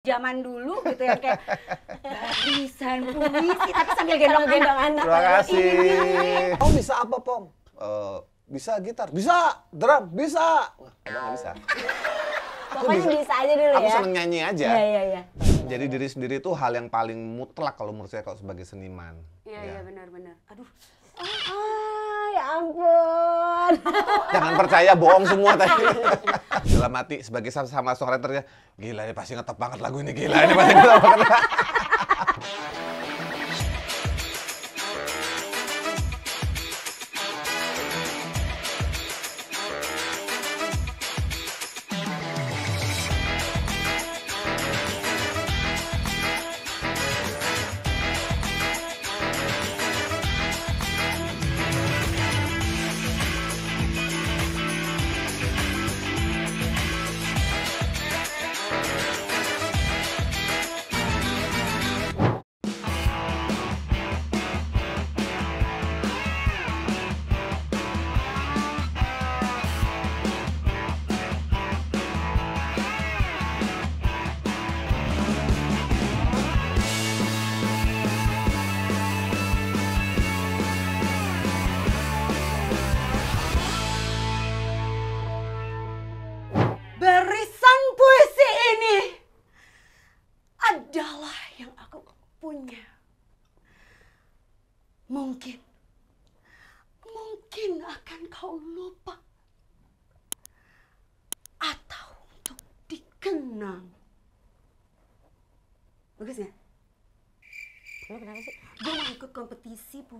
zaman dulu gitu ya kayak barisan puisi tapi sambil gendong gendong anak terima kasih Kamu iya. bisa apa Pom uh, bisa gitar bisa drum bisa Wah, nggak bisa pokoknya bisa, bisa aja dulu aku ya aku seneng nyanyi aja iya iya iya jadi diri sendiri itu hal yang paling mutlak kalau menurut saya kalau sebagai seniman iya iya ya. benar benar aduh ah ya ampun jangan percaya bohong semua tadi dalam hati sebagai sama songwriternya gila ini pasti ngetop banget lagu ini gila ini pasti ngetop banget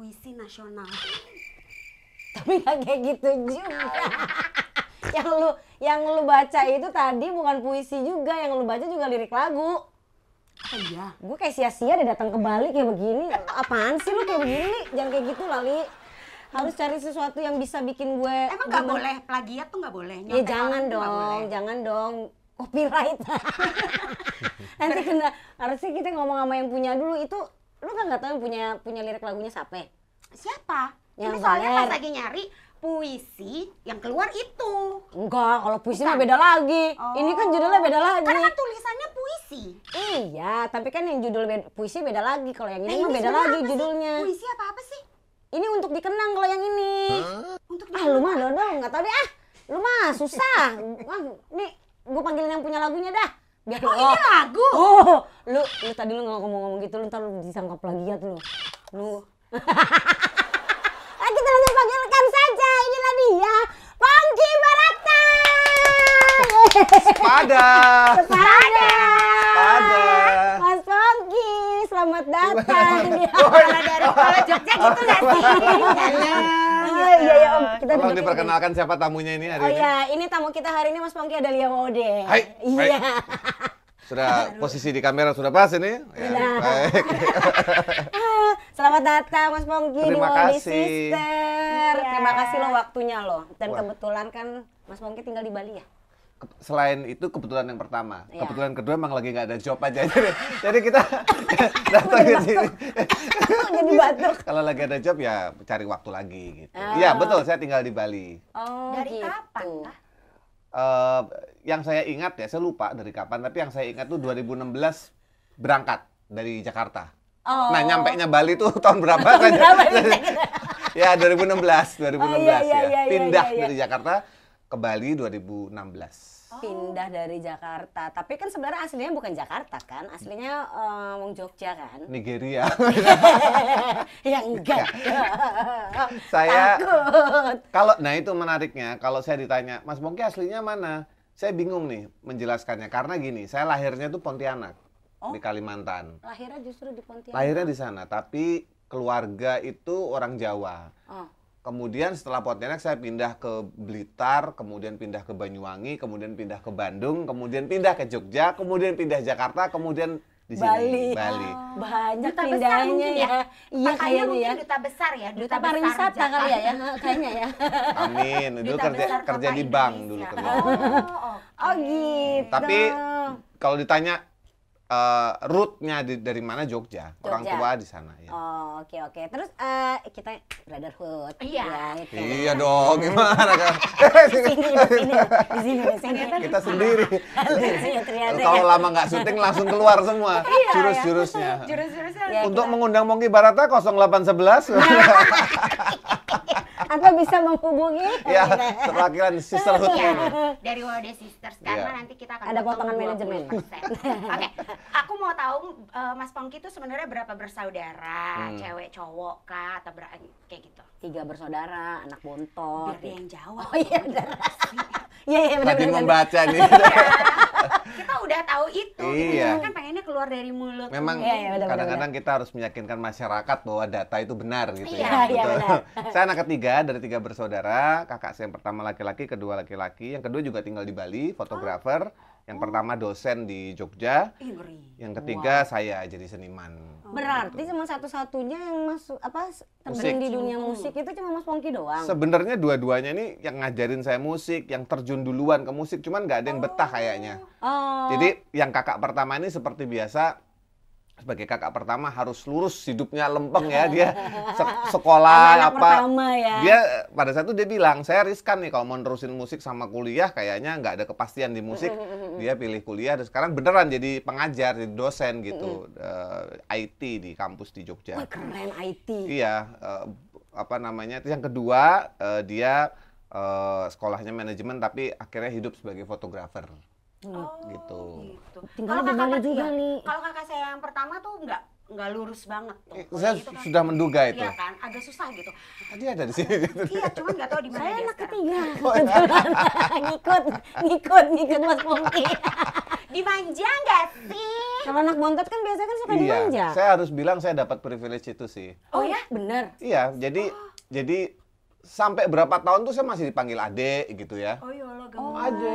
puisi nasional tapi gak kayak gitu juga yang lu yang lu baca itu tadi bukan puisi juga yang lu baca juga lirik lagu oh, iya gue kayak sia-sia deh datang ke Bali kayak begini apaan sih lu kayak begini jangan kayak gitu lali harus cari sesuatu yang bisa bikin gue emang nggak boleh plagiat tuh gak boleh ya jangan dong jangan dong copyright nanti kena harusnya kita ngomong sama yang punya dulu itu lu kan nggak tau yang punya punya lirik lagunya siapa ya? siapa yang ini soalnya pas lagi nyari puisi yang keluar itu enggak kalau puisi mah beda lagi oh. ini kan oh. judulnya beda lagi karena kan tulisannya puisi iya tapi kan yang judul beda, puisi beda lagi kalau yang ini, nah, ini mah beda lagi judulnya sih? puisi apa apa sih ini untuk dikenang kalau yang ini huh? untuk ah lu mah dong, nggak tahu deh ah lu mah susah Wah, nih gue panggilin yang punya lagunya dah biar oh, lo, oh lagu oh lu lu tadi lu nggak ngomong-ngomong gitu lu ntar ya lu disangka plagiat lu lu nah, kita langsung panggilkan saja. Inilah dia, Pongki Barata. Sepada. Sepada. Sepada. Mas Pongki, selamat datang. Kepala dari kalau Jogja gitu nggak sih? Iya. Oh, iya ya Om, kita Tolong diperkenalkan siapa tamunya ini hari oh, ini. Oh iya, ini tamu kita hari ini Mas Pongki ada Lia Wode. Hai. Iya. Sudah posisi di kamera sudah pas ini? Ya, nah. baik. Ah, selamat datang Mas Pongki Terima di Wally kasih. Sister. Ya. Terima kasih lo waktunya lo. Dan Wah. kebetulan kan Mas Pongki tinggal di Bali ya? selain itu kebetulan yang pertama ya. kebetulan kedua emang lagi nggak ada job aja jadi, kita datang ke sini jadi batuk kalau lagi ada job ya cari waktu lagi gitu oh. betul saya tinggal di Bali oh, dari gitu. kapan Eh, yang saya ingat ya, saya lupa dari kapan, tapi yang saya ingat tuh 2016 berangkat dari Jakarta. Nah, oh. Nah, nyampe nya Bali tuh tahun berapa kan? ya, 2016, 2016 oh, iya, iya, ya. Iya, iya, Pindah iya, iya. dari Jakarta ke Bali 2016. Oh. pindah dari Jakarta. Tapi kan sebenarnya aslinya bukan Jakarta kan, aslinya um, Jogja kan. Nigeria. ya enggak. saya Takut. kalau nah itu menariknya kalau saya ditanya, Mas Bongki aslinya mana? Saya bingung nih menjelaskannya karena gini, saya lahirnya tuh Pontianak oh. di Kalimantan. Lahirnya justru di Pontianak. Lahirnya di sana, tapi keluarga itu orang Jawa. Oh Kemudian setelah Pontianak saya pindah ke Blitar, kemudian pindah ke Banyuwangi, kemudian pindah ke Bandung, kemudian pindah ke Jogja, kemudian pindah Jakarta, kemudian di sini, Bali. Bali. Oh, banyak duta pindahnya ya. ya. Iya kayaknya mungkin ya. duta besar ya, duta, duta pariwisata kali ya, ya kayaknya ya. Amin. Dulu duta kerja kerja di bank dulu kerja. Oh, oh, oh gitu. Tapi kalau ditanya uh, rootnya di, dari mana Jogja. Jogja orang tua di sana ya oh oke okay, oke okay. terus uh, kita brotherhood iya ya, itu. iya dong iya. gimana kan sini di sini di sini kita sendiri ya. kalau ya. lama nggak syuting langsung keluar semua iya, iya. jurus-jurusnya jurus-jurusnya iya, untuk mengundang Mongki Barata 0811 atau bisa menghubungi ya perwakilan sisterhood ya, iya. ini dari World Sisters iya. karena ya. nanti kita akan ada potongan manajemen oke aku mau tahu uh, Mas Pongki itu sebenarnya berapa bersaudara hmm. cewek cowok kah atau ber kayak gitu tiga bersaudara anak bontot biar ya. yang Jawa, oh iya Iya, iya, benar, benar, membaca nih. Iya. kita udah tahu itu. Iya. Kita kan pengennya keluar dari mulut. Memang kadang-kadang ya, ya, kita harus meyakinkan masyarakat bahwa data itu benar gitu iya, ya. Iya, benar. Saya anak ketiga tiga dari tiga bersaudara, kakak saya yang pertama laki-laki, kedua laki-laki, yang kedua juga tinggal di Bali, fotografer, yang oh. pertama dosen di Jogja, Iri. yang ketiga wow. saya jadi seniman. Oh. Berarti gitu. cuma satu-satunya yang masuk apa terjun di dunia oh. musik itu cuma Mas Pongki doang. Sebenarnya dua-duanya ini yang ngajarin saya musik, yang terjun duluan ke musik, cuman nggak ada yang betah oh. kayaknya. Oh. Jadi yang kakak pertama ini seperti biasa sebagai kakak pertama harus lurus hidupnya lempeng ya dia sekolah Anak apa pertama ya. dia pada saat itu dia bilang saya riskan nih kalau mau nerusin musik sama kuliah kayaknya nggak ada kepastian di musik dia pilih kuliah dan sekarang beneran jadi pengajar jadi dosen gitu eh, IT di kampus di Jogja Wah, keren IT iya eh, apa namanya itu yang kedua eh, dia sekolahnya manajemen tapi akhirnya hidup sebagai fotografer Oh, gitu. gitu. Tinggal kakak juga ya, nih. Kalau kakak saya yang pertama tuh nggak nggak lurus banget tuh. Eh, saya gitu kan, sudah menduga itu. Iya kan, agak susah gitu. Tadi ada di sini. Iya, cuman nggak tahu di mana. Saya anak ketiga. ngikut, ngikut, ngikut Mas Pongki. dimanja nggak sih? Kalau anak bontot kan biasanya kan suka iya, dimanja. Saya harus bilang saya dapat privilege itu sih. Oh, oh ya, bener. Iya, jadi oh. jadi sampai berapa tahun tuh saya masih dipanggil adek gitu ya. Oh iya oh, aja.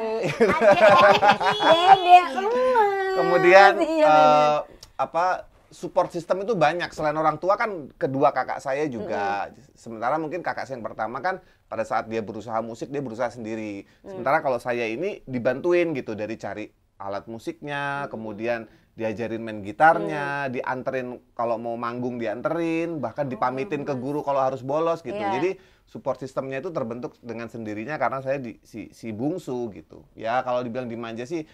Oh, iya, Dede, iya. Kemudian iya, uh, apa support system itu banyak selain orang tua kan kedua kakak saya juga. Mm -hmm. Sementara mungkin kakak saya yang pertama kan pada saat dia berusaha musik dia berusaha sendiri. Mm. Sementara kalau saya ini dibantuin gitu dari cari alat musiknya, mm -hmm. kemudian diajarin main gitarnya, hmm. dianterin kalau mau manggung dianterin, bahkan oh, dipamitin oh. ke guru kalau harus bolos gitu. Yeah. Jadi support sistemnya itu terbentuk dengan sendirinya karena saya di, si, si bungsu gitu. Ya kalau dibilang dimanja sih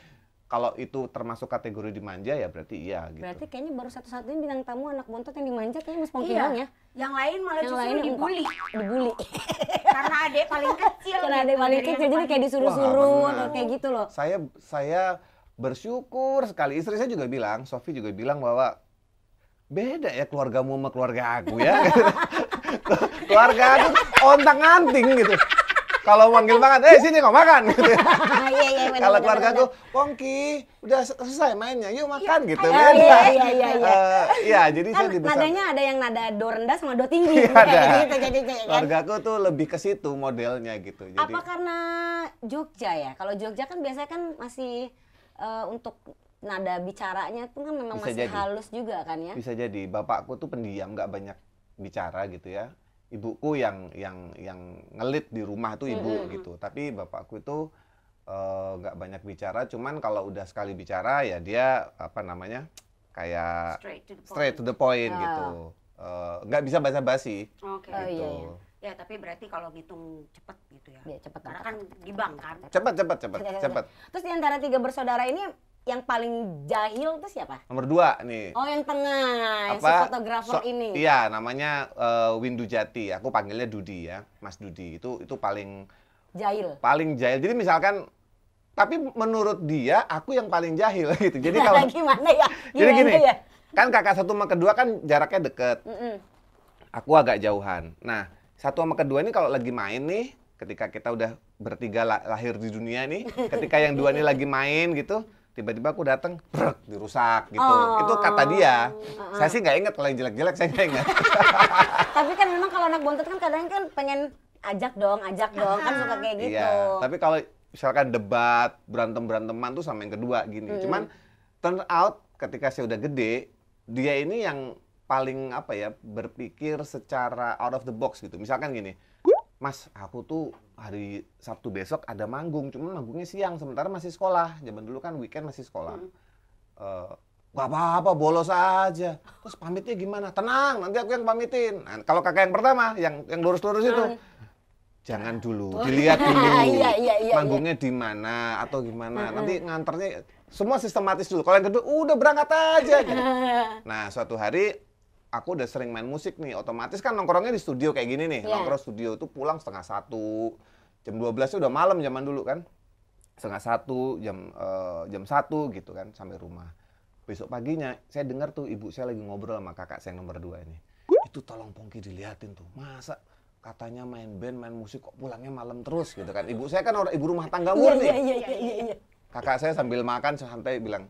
kalau itu termasuk kategori dimanja ya berarti iya gitu. Berarti kayaknya baru satu-satunya bilang tamu anak bontot yang dimanja kayaknya Mas Pongki iya. ya. Yang lain malah yang lain dibully. Dibully. Karena adek paling kecil. Karena gitu. adek paling kecil jadi, jadi kayak disuruh-suruh atau kayak gitu loh. Saya saya bersyukur sekali istri saya juga bilang, Sofi juga bilang bahwa beda ya keluargamu sama keluarga aku ya. keluarga aku ontang nganting gitu kalau manggil makan, eh sini kok makan. Gitu. Ah, iya, iya, kalau keluarga tuh Pongki, udah selesai mainnya, yuk iya, makan gitu. Iya, iya, iya, iya. Eh, iya, jadi kan saya dibesar. Nadanya ada yang nada do rendah sama do tinggi. Iya, ada. Gitu, jadi, gitu, Keluarga kan. aku tuh lebih ke situ modelnya gitu. Jadi, Apa karena Jogja ya? Kalau Jogja kan biasanya kan masih eh, untuk nada bicaranya tuh kan memang masih halus juga kan ya? Bisa jadi. Bapakku tuh pendiam, nggak banyak bicara gitu ya ibuku yang yang yang ngelit di rumah tuh ibu mm -hmm. gitu tapi bapakku itu eh, nggak uh, banyak bicara cuman kalau udah sekali bicara ya dia apa namanya kayak straight to the point, straight to the point yeah. gitu eh, nggak uh, bisa basa-basi okay. gitu oh, iya, gitu. iya. Ya, tapi berarti kalau ngitung cepet gitu ya. Iya, cepet. Karena cepet, kan cepet, di bank kan. Cepet, cepet, cepet, cepet. Terus di antara tiga bersaudara ini yang paling jahil itu siapa? Nomor dua nih. Oh yang tengah, Apa, si fotografer so, ini. Iya, namanya uh, Windu Jati. Aku panggilnya Dudi ya, Mas Dudi. Itu itu paling jahil. Paling jahil. Jadi misalkan tapi menurut dia aku yang paling jahil gitu. Jadi kalau gimana ya? Gimana jadi gini, ya? kan kakak satu sama kedua kan jaraknya deket. Mm -mm. Aku agak jauhan. Nah satu sama kedua ini kalau lagi main nih, ketika kita udah bertiga lahir di dunia nih, ketika yang dua ini lagi main gitu tiba-tiba aku datang brek dirusak gitu oh. itu kata dia uh-uh. saya sih nggak inget kalau yang jelek-jelek saya nggak inget tapi kan memang kalau anak bontot kan kadang kan pengen ajak dong ajak dong kan suka uh-huh. kayak gitu iya. tapi kalau misalkan debat berantem beranteman tuh sama yang kedua gini hmm. cuman turn out ketika saya udah gede dia ini yang paling apa ya berpikir secara out of the box gitu misalkan gini mas aku tuh hari Sabtu besok ada manggung cuma manggungnya siang sementara masih sekolah zaman dulu kan weekend masih sekolah hmm. uh, eh, gak apa-apa bolos aja terus pamitnya gimana tenang nanti aku yang pamitin nah, kalau kakak yang pertama yang yang lurus-lurus itu hmm. jangan dulu oh. dilihat dulu iya, iya, iya, iya, manggungnya di mana atau gimana hmm, hmm. nanti nganternya semua sistematis dulu kalau yang kedua udah berangkat aja gitu. nah suatu hari aku udah sering main musik nih, otomatis kan nongkrongnya di studio kayak gini nih, yeah. nongkrong studio itu pulang setengah satu, jam 12 udah malam zaman dulu kan setengah satu jam uh, jam satu gitu kan sampai rumah besok paginya saya dengar tuh ibu saya lagi ngobrol sama kakak saya nomor dua ini itu tolong Pongki dilihatin tuh masa katanya main band main musik kok pulangnya malam terus gitu kan ibu saya kan orang ibu rumah tangga murni iya, iya, iya, iya. iya. kakak saya sambil makan santai bilang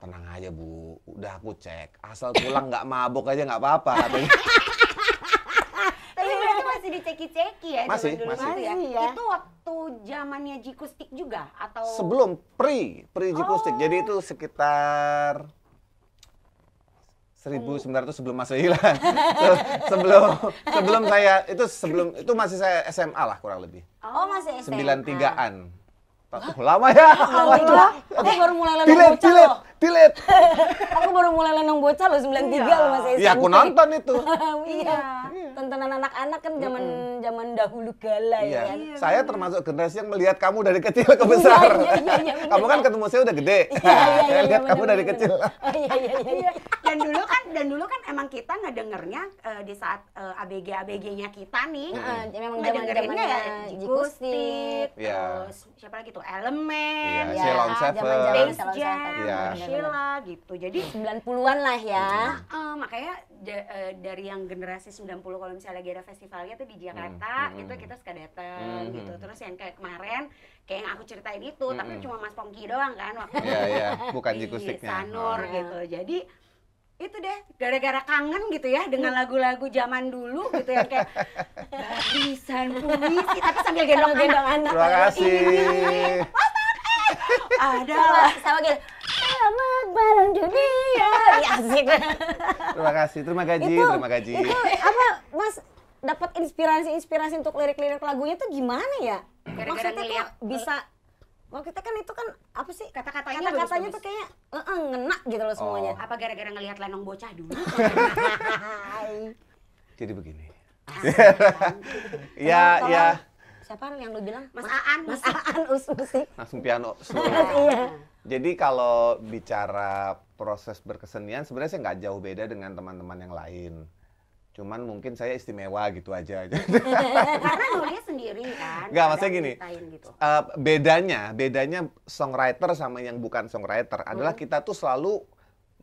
tenang aja bu udah aku cek asal pulang nggak mabok aja nggak apa-apa masih diceki-ceki ya masih, dulu masih. Dulu gitu ya. ya. Itu waktu zamannya Jikustik juga atau Sebelum pre pre Jikustik. Oh. Jadi itu sekitar 1900 sebelum masih hilang sebelum sebelum saya itu sebelum itu masih saya SMA lah kurang lebih. Oh, masih SMA. 93-an. Oh, lama ya. Lama Aku baru mulai lenong bocah loh. Dilet. Aku baru mulai lenong bocah loh 93 iya. loh Iya, aku nonton itu. iya tontonan anak-anak kan zaman mm-hmm. zaman dahulu gala ya iya. ya kan. Iya, saya bener. termasuk generasi yang melihat kamu dari kecil ke iya, besar. Iya, iya, iya, iya, kamu kan iya. ketemu saya udah gede. Iya, iya, nah, iya, iya, lihat kamu bener, dari bener. kecil. Oh, iya, iya, iya. dan dulu kan dan dulu kan emang kita nggak uh, eh, di saat uh, eh, ABG ABG-nya kita nih. Heeh, mm-hmm. Ah, memang dengernya ya Jikustik, ya. terus siapa lagi tuh Elemen, ya Ceylon kan? Seven, Space Sheila gitu. Jadi 90-an lah ya. makanya eh, dari yang generasi 90 puluh kalau misalnya lagi ada festivalnya tuh di hmm, Jakarta hmm. gitu kita suka mm hmm. gitu hmm. terus yang kayak kemarin kayak yang aku ceritain itu hmm. tapi hmm. cuma Mas Pongki doang kan waktu yeah, iya. yeah. bukan di Sanur oh. gitu jadi itu deh gara-gara kangen gitu ya dengan lagu-lagu zaman dulu gitu yang kayak barisan puisi tapi sambil gendong gendong anak terima kasih iya ada sama gitu selamat bareng dunia ya asik terima kasih terima gaji itu, terima gaji itu apa mas dapat inspirasi-inspirasi untuk lirik-lirik lagunya tuh gimana ya Gara-gara maksudnya ngeliat, kok bisa eh, maksudnya kan itu kan apa sih kata-katanya kata-katanya tuh kayaknya eh -e, ngena gitu loh semuanya oh. apa gara-gara ngelihat lenong bocah dulu jadi begini ya ya siapa yang lu bilang? Mas Aan. Mas, Aan Ususi. Langsung piano. iya. Jadi kalau bicara proses berkesenian sebenarnya saya nggak jauh beda dengan teman-teman yang lain. Cuman mungkin saya istimewa gitu aja. Karena nulis sendiri kan. Nggak, maksudnya gini. Gitu. Eh, bedanya, bedanya songwriter sama yang bukan songwriter adalah hmm. kita tuh selalu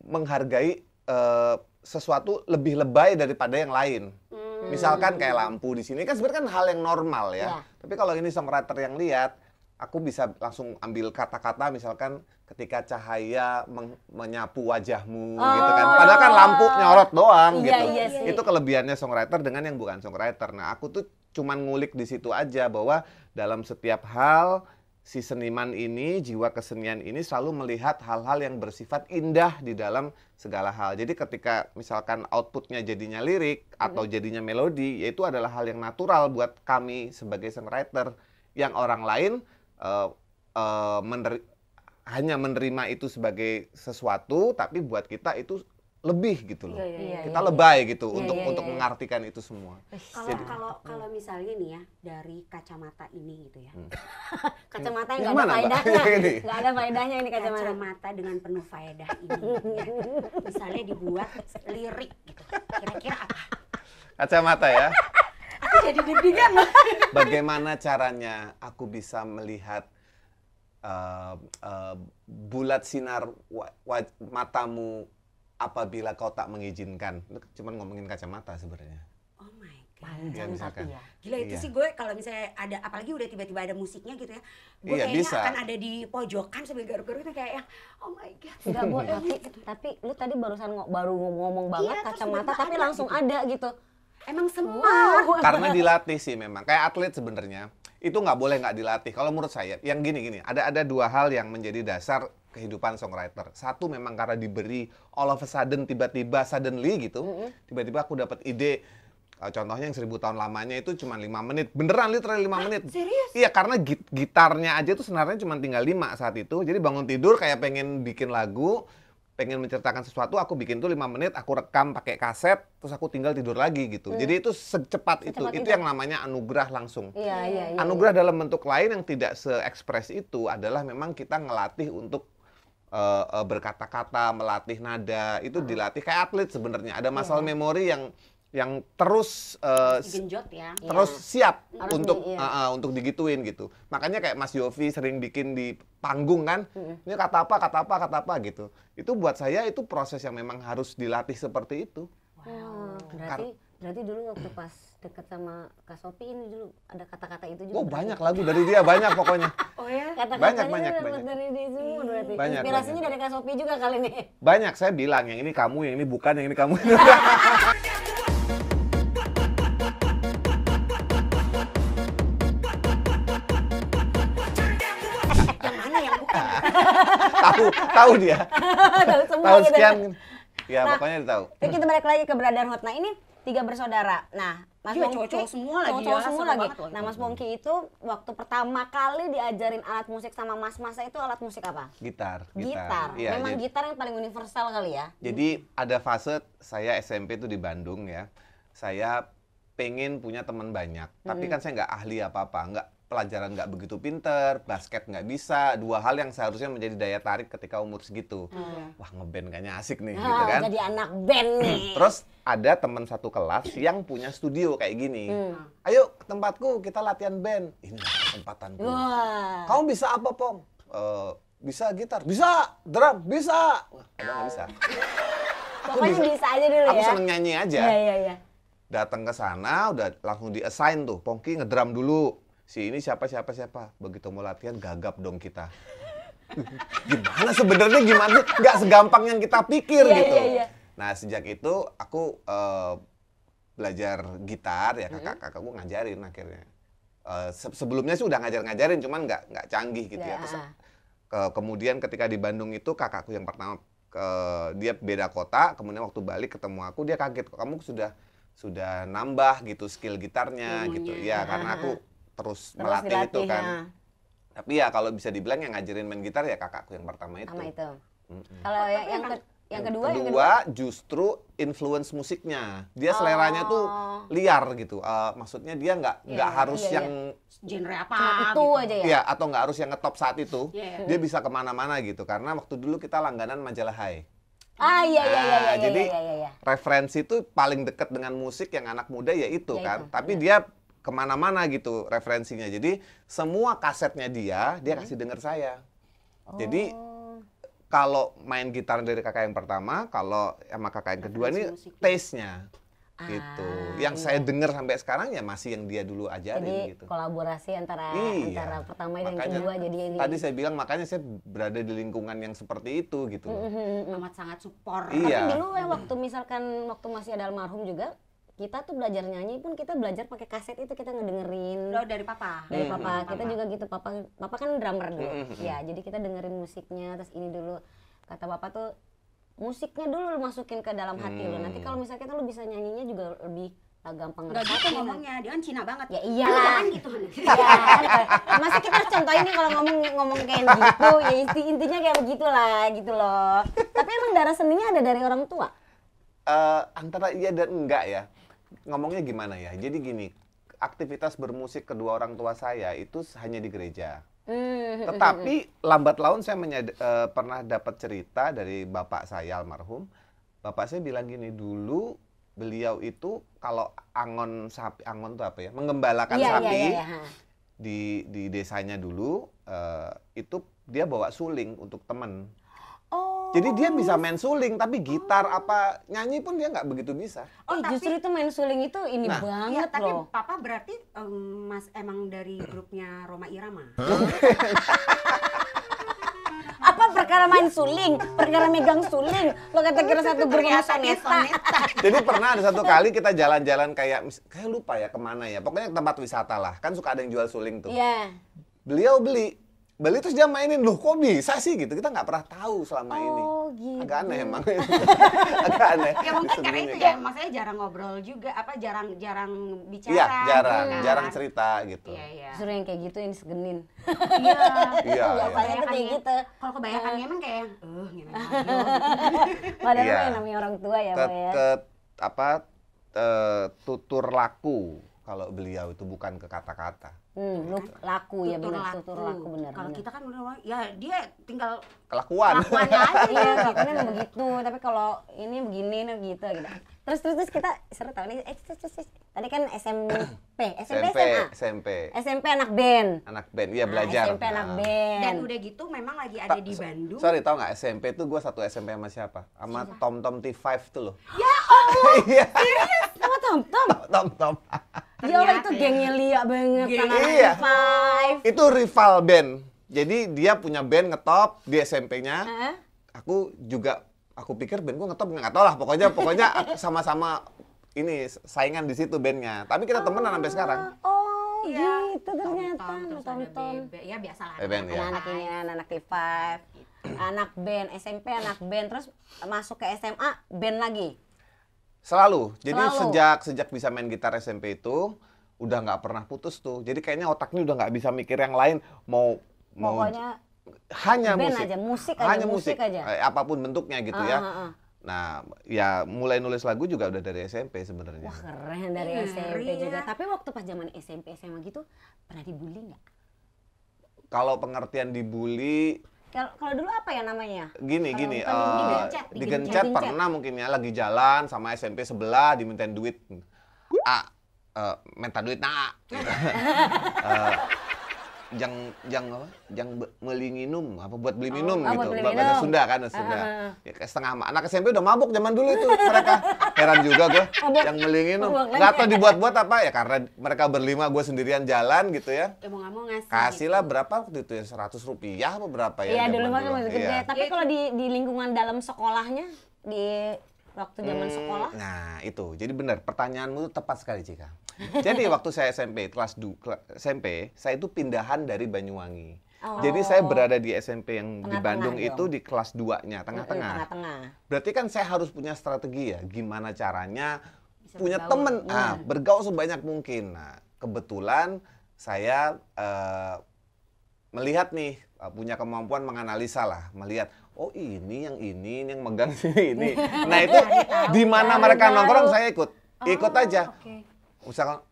menghargai eh, sesuatu lebih lebay daripada yang lain. Hmm Misalkan kayak lampu di sini kan sebenarnya kan hal yang normal ya. ya. Tapi kalau ini songwriter yang lihat, aku bisa langsung ambil kata-kata misalkan ketika cahaya menyapu wajahmu oh. gitu kan. Oh. Padahal kan lampu nyorot doang iya, gitu. Iya Itu kelebihannya songwriter dengan yang bukan songwriter. Nah, aku tuh cuman ngulik di situ aja bahwa dalam setiap hal si seniman ini, jiwa kesenian ini selalu melihat hal-hal yang bersifat indah di dalam segala hal. Jadi ketika misalkan outputnya jadinya lirik atau jadinya melodi, yaitu adalah hal yang natural buat kami sebagai songwriter yang orang lain uh, uh, hanya menerima itu sebagai sesuatu, tapi buat kita itu lebih gitu loh. Iya, iya, iya, kita iya, iya. lebay gitu iya, untuk iya, iya. untuk iya. mengartikan itu semua. Kalau kalau hmm. kalau misalnya nih ya dari kacamata ini gitu ya. Hmm. kacamata yang nggak ada faedahnya. Nggak ada faedahnya ini kacamata. Kacamata dengan penuh faedah ini. Ya. Misalnya dibuat lirik gitu. Kira-kira apa? Kacamata ya. aku jadi deg kan? loh. Bagaimana caranya aku bisa melihat uh, uh, bulat sinar matamu apabila kau tak mengizinkan. cuma ngomongin kacamata sebenarnya. Oh my god. Panjang ya, ya. Gila itu iya. sih gue kalau misalnya ada apalagi udah tiba-tiba ada musiknya gitu ya. Gue iya, kayaknya bisa. akan ada di pojokan sambil garuk-garuk itu kayak yang oh my god. Enggak boleh tapi, tapi lu tadi barusan ng baru ngomong iya, banget iya, kacamata tapi ada, langsung gitu. ada gitu. Emang semua. Wow. Karena dilatih sih memang. Kayak atlet sebenarnya itu nggak boleh nggak dilatih. Kalau menurut saya, yang gini-gini, ada ada dua hal yang menjadi dasar kehidupan songwriter. Satu memang karena diberi all of a sudden tiba-tiba suddenly gitu. Tiba-tiba aku dapat ide eh, contohnya yang seribu tahun lamanya itu cuma lima menit. Beneran literally lima menit. Serius? Iya, karena git gitarnya aja itu sebenarnya cuma tinggal lima saat itu. Jadi bangun tidur kayak pengen bikin lagu, pengen menceritakan sesuatu, aku bikin tuh lima menit, aku rekam pakai kaset, terus aku tinggal tidur lagi gitu. Hmm. Jadi itu secepat, secepat itu. itu. Itu yang namanya anugerah langsung. Iya, iya, ya, anugerah iya. dalam bentuk lain yang tidak seekspres itu adalah memang kita ngelatih untuk uh, uh, berkata-kata, melatih nada, itu hmm. dilatih kayak atlet sebenarnya. Ada iya. masalah yeah. memori yang yang terus uh, eh, genjot ya. Terus yeah. siap Harus untuk di, iya. uh, uh, untuk digituin gitu. Makanya kayak Mas Yofi sering bikin di panggung kan. -hmm. Ini kata apa, kata apa, kata apa gitu. Itu buat saya itu proses yang memang harus dilatih seperti itu. Wow. Berarti Berarti dulu waktu pas deket sama Kak Sopi ini dulu ada kata-kata itu juga. Oh banyak lagu dari dia, banyak pokoknya. Oh ya? Kata banyak, banyak, banyak. dari dia semua iya. berarti. Banyak, Inspirasinya banyak. dari Kak Sopi juga kali ini. Banyak, saya bilang yang ini kamu, yang ini bukan, yang ini kamu. tahu, tahu dia. tahu semua. Tahu sekian. Ya nah, pokoknya tahu. Kita balik lagi ke Hot, Nah ini tiga bersaudara. Nah, Mas Gila, Pongki cowok-cowok semua lagi. Cowok-cowok ya, semua lagi. Nah, Mas Pongki itu waktu pertama kali diajarin alat musik sama Mas Masa itu alat musik apa? Gitar. Gitar. gitar. Ya, Memang jadi, gitar yang paling universal kali ya. Jadi ada fase saya SMP itu di Bandung ya. Saya pengen punya teman banyak, tapi hmm. kan saya nggak ahli apa-apa, nggak pelajaran nggak begitu pinter, basket nggak bisa, dua hal yang seharusnya menjadi daya tarik ketika umur segitu. Hmm. Wah ngeband kayaknya asik nih, hmm, gitu kan? Jadi anak band nih. Terus ada teman satu kelas yang punya studio kayak gini. Hmm. Ayo ke tempatku kita latihan band. Ini kesempatan Wah. Kamu bisa apa, Pom? Uh, bisa gitar, bisa drum, bisa. Wah, nggak bisa. Aku Pokoknya bisa, bisa aja dulu aku ya. Aku seneng nyanyi aja. Iya, iya, iya. Datang ke sana udah langsung di assign tuh, Pongki ngedram dulu si ini siapa siapa siapa begitu mau latihan gagap dong kita gimana sebenarnya gimana nggak segampang yang kita pikir yeah, gitu yeah, yeah. nah sejak itu aku uh, belajar gitar ya kakak mm-hmm. kakak ngajarin akhirnya uh, se sebelumnya sih udah ngajar ngajarin cuman nggak nggak canggih gitu yeah. ya terus ah. ke kemudian ketika di Bandung itu kakakku yang pertama ke dia beda kota kemudian waktu balik ketemu aku dia kaget kok kamu sudah sudah nambah gitu skill gitarnya Ilmunya. gitu ya karena ah, ah, aku terus, terus melatih dilatih, itu kan. Ya. Tapi ya kalau bisa dibilang yang ngajarin main gitar ya kakakku yang pertama itu. Sama itu. hmm Kalau oh, ya yang, yang ke, yang kedua, kedua, yang kedua justru influence musiknya. Dia oh. seleranya tuh oh. liar gitu. Uh, maksudnya dia nggak iya, nggak yeah, harus yeah, yang yeah. genre apa itu gitu. aja ya. Iya, atau nggak harus yang ngetop saat itu. Yeah, yeah. Dia bisa kemana-mana gitu. Karena waktu dulu kita langganan majalah Hai. Ah iya iya iya. Nah, iya, iya jadi referensi itu paling dekat dengan musik yang anak muda ya itu ya kan. Tapi dia kemana-mana gitu referensinya. Jadi semua kasetnya dia dia kasih denger saya. Oh. Jadi kalau main gitar dari kakak yang pertama, kalau sama kakak yang kedua ini taste-nya gitu. ah, gitu. Yang iya. saya dengar sampai sekarang ya masih yang dia dulu ajarin jadi, gitu. kolaborasi antara iya. antara pertama dan makanya, kedua jadi ini. Tadi saya bilang makanya saya berada di lingkungan yang seperti itu gitu. Mm Amat sangat support. Iya. Tapi dulu ya waktu misalkan waktu masih ada almarhum juga kita tuh belajar nyanyi pun kita belajar pakai kaset itu kita ngedengerin Loh, dari papa dari hmm. papa hmm. kita papa. juga gitu papa papa kan drummer dulu hmm. ya jadi kita dengerin musiknya terus ini dulu kata papa tuh musiknya dulu lu masukin ke dalam hati hmm. lu nanti mm. kalau misalnya kita lu bisa nyanyinya juga lebih Gak gampang Gak gitu ngomongnya, dia kan Cina banget. Ya iya. Kan gitu. ya, masa kita harus nih kalau ngomong ngomong kayak gitu, ya inti intinya kayak begitulah gitu loh. Tapi emang darah seninya ada dari orang tua? Uh, antara iya dan enggak ya ngomongnya gimana ya? Jadi gini, aktivitas bermusik kedua orang tua saya itu hanya di gereja. Hmm. Tetapi hmm. lambat laun saya uh, pernah dapat cerita dari bapak saya almarhum. Bapak saya bilang gini dulu beliau itu kalau angon sapi angon tuh apa ya? mengembalakan yeah, iya, sapi. Yeah, yeah, yeah. Di di desanya dulu uh, itu dia bawa suling untuk teman. Jadi dia bisa main suling tapi gitar apa nyanyi pun dia nggak begitu bisa. Oh, eh, justru itu main suling itu ini nah, banget ya, tapi loh. Papa berarti um, Mas emang dari grupnya Roma Irama. apa perkara main suling, perkara megang suling, lo kata kira satu grupnya ya? Jadi pernah ada satu kali kita jalan-jalan kayak kayak lupa ya kemana ya, pokoknya tempat wisata lah, kan suka ada yang jual suling tuh. Iya. Yeah. Beliau beli beli terus dia mainin loh kok bisa sih gitu kita nggak pernah tahu selama oh, ini gitu. agak aneh gitu. emang agak aneh ya mungkin karena itu ya maksudnya jarang ngobrol juga apa jarang jarang bicara iya jarang gitu. jarang cerita gitu iya, iya. justru yang kayak gitu ini segenin iya iya, iya. biasanya kayak ya. gitu kalau ya emang kayak eh gimana? Gitu. padahal iya. namanya orang tua ya ke ya. apa eh, tutur laku kalau beliau itu bukan ke kata-kata. Hmm, gitu. laku ya benar laku. laku benar. Kalau kita kan udah ya dia tinggal kelakuan. Kelakuannya aja gitu iya, memang begitu. Tapi kalau ini begini nah gitu gitu. Terus terus terus kita seru tahu nih. Eh, terus, terus, terus. Tadi kan SMP, SMP, SMP, SMA. SMP. SMP anak band. Anak band, iya ah, belajar. Nah, SMP anak band. Dan udah gitu memang lagi ada Ta di Bandung. Sorry, tau nggak SMP tuh gua satu SMP sama siapa? Sama Tom Tom T5 tuh loh. Ya Allah. Iya. Serius Tom, Tom. Tom, Tom. orang itu gengnya Lia banget. Geng. Ya, iya. Five. Itu rival band. Jadi dia punya band ngetop di SMP-nya. uh Aku juga aku pikir band gua ngetop nggak tau lah pokoknya pokoknya sama-sama ini saingan di situ bandnya. Tapi kita oh. temenan sampai oh, sekarang. Oh ya, gitu ternyata nonton ya biasa lah eh, anak, ya. anak ini anak di five gitu. anak band SMP anak band terus masuk ke SMA band lagi Selalu. Jadi Selalu. sejak sejak bisa main gitar SMP itu udah nggak pernah putus tuh. Jadi kayaknya otaknya udah nggak bisa mikir yang lain mau mau pokoknya hanya musik. aja, musik aja, hanya musik, musik aja. Eh, apapun bentuknya gitu uh, ya. Uh, uh. Nah, ya mulai nulis lagu juga udah dari SMP sebenarnya. Wah, keren dari iya, ya, SMP ya. juga. Tapi waktu pas zaman SMP SMA gitu pernah dibully nggak? Kalau pengertian dibully kalau dulu apa ya namanya? Gini kalo gini, uh, digencet, digencet, pernah mungkin ya lagi jalan sama SMP sebelah dimintain duit. A uh, minta duit nah. uh, jang jang apa? Jang minum apa buat beli oh, minum oh, gitu. Beli Bahasa Sunda kan, bahasa Sunda. Uh, uh, Ya, setengah anak SMP udah mabuk zaman dulu itu mereka. Heran juga gue yang beli melinginum. Enggak tahu dibuat-buat apa ya karena mereka berlima gue sendirian jalan gitu ya. Ya mau mau ngasih. Kasihlah gitu. berapa waktu itu ya 100 rupiah apa berapa ya? Iya dulu mah kan masih iya. gede. Tapi ya, kalau di di lingkungan dalam sekolahnya di waktu zaman hmm, sekolah? Nah, itu. Jadi benar, pertanyaanmu itu tepat sekali, Cika. Jadi waktu saya SMP, kelas 2 SMP, saya itu pindahan dari Banyuwangi. Oh. Jadi saya berada di SMP yang tengah, di Bandung tengah, itu di kelas 2-nya, tengah-tengah. Berarti kan saya harus punya strategi ya, gimana caranya Bisa punya bergaul. temen, iya. ah, bergaul sebanyak mungkin. Nah, kebetulan saya uh, melihat nih, eh, punya kemampuan menganalisa lah, melihat oh ini yang ini, ini yang megang sini ini. Iya, nah iya, itu iya, di mana mereka nongkrong saya ikut, oh, ikut aja. Okay. Misalkan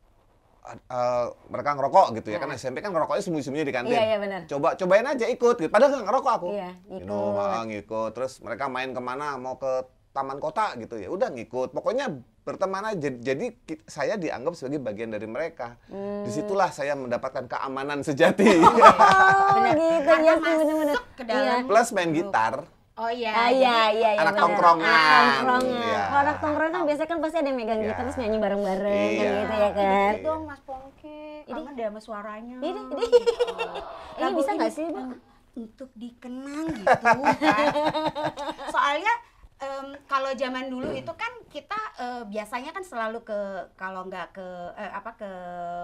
uh, mereka ngerokok gitu ya, kan SMP kan ngerokoknya sembunyi-sembunyi di kantin. Iya, iya Coba cobain aja ikut, gitu. padahal nggak ngerokok aku. Iya, ikut. You know, ngikut. Terus mereka main kemana, mau ke taman kota gitu ya, udah ngikut. Pokoknya berteman aja. Jadi saya dianggap sebagai bagian dari mereka. Hmm. Disitulah saya mendapatkan keamanan sejati. Oh, gitu ya sih Iya. Plus main gitar. Oh iya. Ah, iya, iya, iya. Anak tongkrongan. Anak tongkrongan. Ya. Kalau anak tongkrongan kan biasanya kan pasti ada yang megang iya. gitar terus nyanyi bareng-bareng kan iya. Gitu ya, iya. kan gitu ya kan. Itu Mas Pongki. Kangen deh sama suaranya. Ini, ini. Oh. Ini bisa nggak sih, Bang? Eh, untuk dikenang gitu kan. Soalnya um, kalau zaman dulu itu kan kita uh, biasanya kan selalu ke kalau nggak ke uh, apa ke